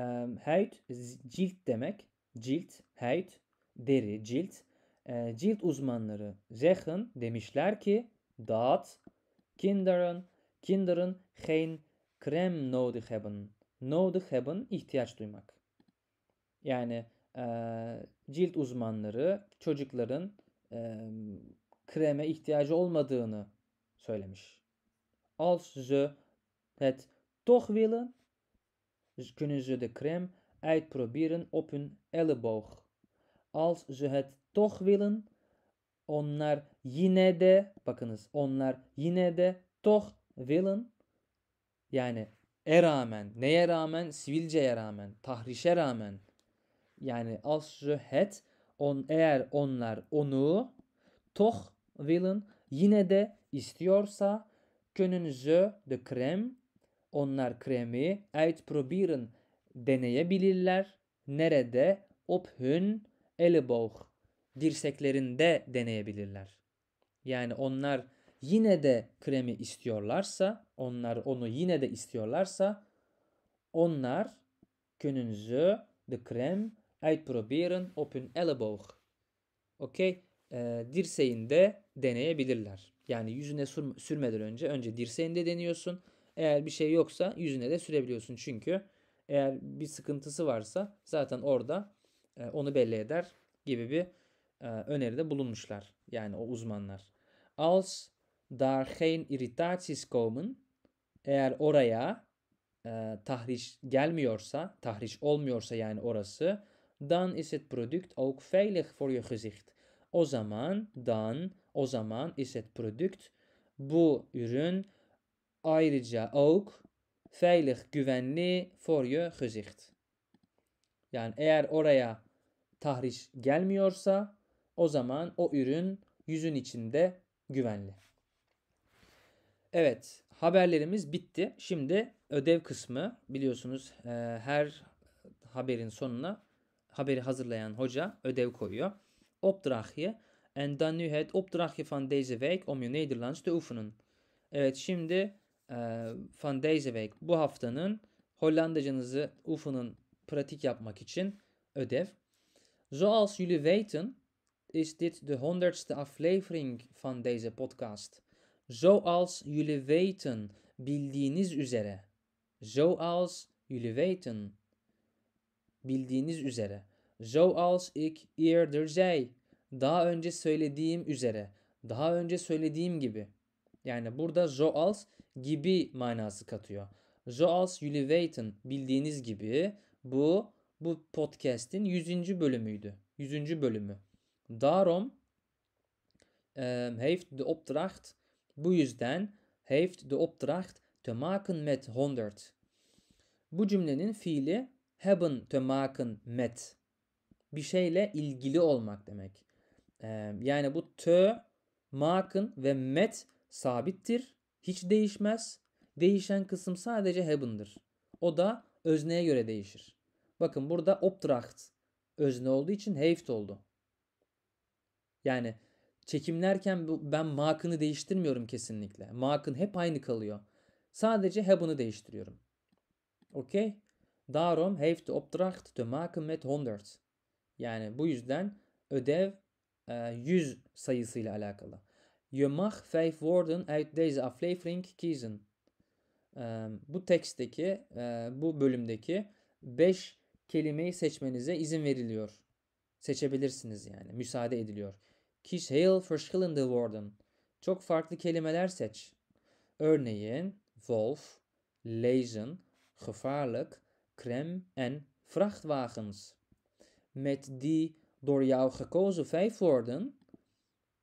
Speaker 1: ehm, huid cilt demek. Cilt, huid, deri, cilt. E, cilt uzmanları zeggen demişler ki dat kinderen, kinderen geen krem nodig hebben. Nodig hebben ihtiyaç duymak. Yani e, cilt uzmanları çocukların e, kreme ihtiyacı olmadığını söylemiş. Als ze het toch willen, kunnen ze de crème uitproberen op hun elleboog. Als ze het toch willen, onlar yine de, bakınız onlar yine de toch willen, yani e rağmen, neye rağmen, sivilceye rağmen, tahrişe rağmen, yani als ze het, on, eğer onlar onu toch willen, yine de istiyorsa, kunnen ze de krem onlar kremi uitprobieren deneyebilirler. Nerede? Op hun elleboog. Dirseklerinde deneyebilirler. Yani onlar yine de kremi istiyorlarsa, onlar onu yine de istiyorlarsa onlar kunnen ze de krem uitproberen op hun elleboog. Okey? Ee, dirseğinde deneyebilirler. Yani yüzüne sürmeden önce önce dirseğinde deniyorsun. Eğer bir şey yoksa yüzüne de sürebiliyorsun. Çünkü eğer bir sıkıntısı varsa zaten orada e, onu belli eder gibi bir e, öneride bulunmuşlar. Yani o uzmanlar. Als daar geen irritaties komen eğer oraya e, tahriş gelmiyorsa, tahriş olmuyorsa yani orası dan is het product ook veilig voor je gezicht. O zaman dan o zaman is het product bu ürün ayrıca ook veilig güvenli for je gezicht. Yani eğer oraya tahriş gelmiyorsa o zaman o ürün yüzün içinde güvenli. Evet haberlerimiz bitti. Şimdi ödev kısmı biliyorsunuz e, her haberin sonuna haberi hazırlayan hoca ödev koyuyor. Opdrachtje en dan nu het opdrachtje van deze week om je Nederlands te oefenen. Evet şimdi e, van deze week bu haftanın Hollandacanızı Ufe'nin pratik yapmak için ödev. Zoals jullie weten is dit de honderdste aflevering van deze podcast. Zoals jullie weten bildiğiniz üzere. Zoals jullie weten bildiğiniz üzere. Zoals ik eerder zei. Daha önce söylediğim üzere. Daha önce söylediğim gibi. Yani burada zoals gibi manası katıyor. Joals Ulivaton bildiğiniz gibi bu bu podcast'in 100. bölümüydü. 100. bölümü. Darum e, ehm, heeft de opdracht bu yüzden heeft de opdracht te maken met 100. Bu cümlenin fiili hebben te maken met bir şeyle ilgili olmak demek. E, yani bu te maken ve met sabittir hiç değişmez. Değişen kısım sadece heaven'dır. O da özneye göre değişir. Bakın burada obtract özne olduğu için heft oldu. Yani çekimlerken ben markını değiştirmiyorum kesinlikle. Markın hep aynı kalıyor. Sadece heaven'ı değiştiriyorum. Okey? Darum heeft de opdracht te met 100. Yani bu yüzden ödev 100 e, sayısıyla alakalı. Je mag vijf woorden uit deze aflevering kiezen. Ehm, bu tekstteki, eh, bu bölümdeki beş kelimeyi seçmenize izin veriliyor. Seçebilirsiniz yani. Müsaade ediliyor. Kies heel verschillende woorden. Çok farklı kelimeler seç. Örneğin wolf, lezen, gevaarlijk, krem en vrachtwagens. Met die door jou gekozen vijf woorden.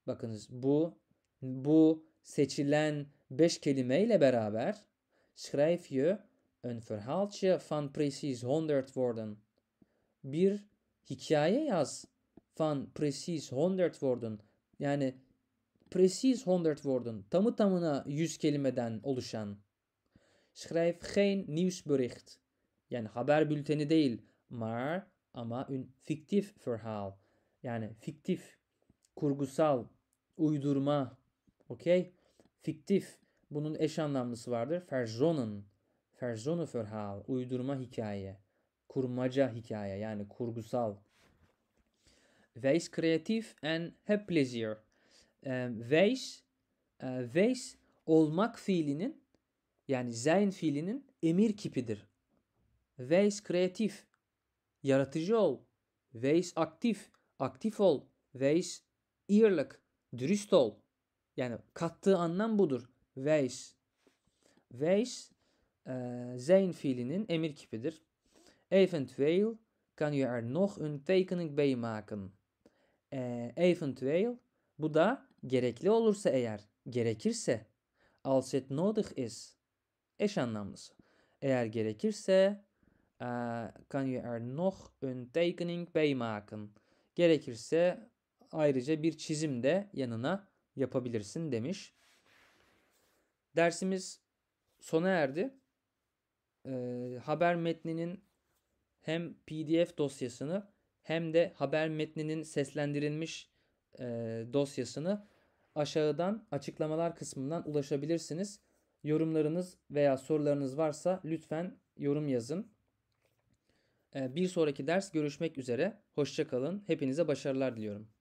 Speaker 1: Bakınız bu bu seçilen beş kelimeyle beraber schrijf je een verhaaltje van precies 100 woorden. Bir hikaye yaz van precies 100 woorden. Yani precies 100 woorden. Tamı tamına 100 kelimeden oluşan. Schrijf geen nieuwsbericht. Yani haber bülteni değil. Maar ama un fictief verhaal. Yani fictief kurgusal, uydurma Okey? Fiktif. Bunun eş anlamlısı vardır. Verzonnen. Verzonu verhal. Uydurma hikaye. Kurmaca hikaye. Yani kurgusal. Wees kreatif en heb plezier. Ee, e, wees, wees olmak fiilinin yani zijn fiilinin emir kipidir. Wees kreatif. Yaratıcı ol. Wees aktif. Aktif ol. Wees eerlijk. Dürüst ol. Yani kattığı anlam budur. Veys. Veys e, zijn fiilinin emir kipidir. Eventueel kan je er nog een tekening bij maken. E, eventueel bu da gerekli olursa eğer, gerekirse, als het nodig is, eş anlamlısı. Eğer gerekirse, e, kan je er nog een tekening bij maken. Gerekirse ayrıca bir çizim de yanına yapabilirsin demiş. Dersimiz sona erdi. Ee, haber metninin hem PDF dosyasını hem de haber metninin seslendirilmiş e, dosyasını aşağıdan açıklamalar kısmından ulaşabilirsiniz. Yorumlarınız veya sorularınız varsa lütfen yorum yazın. Ee, bir sonraki ders görüşmek üzere. Hoşçakalın. Hepinize başarılar diliyorum.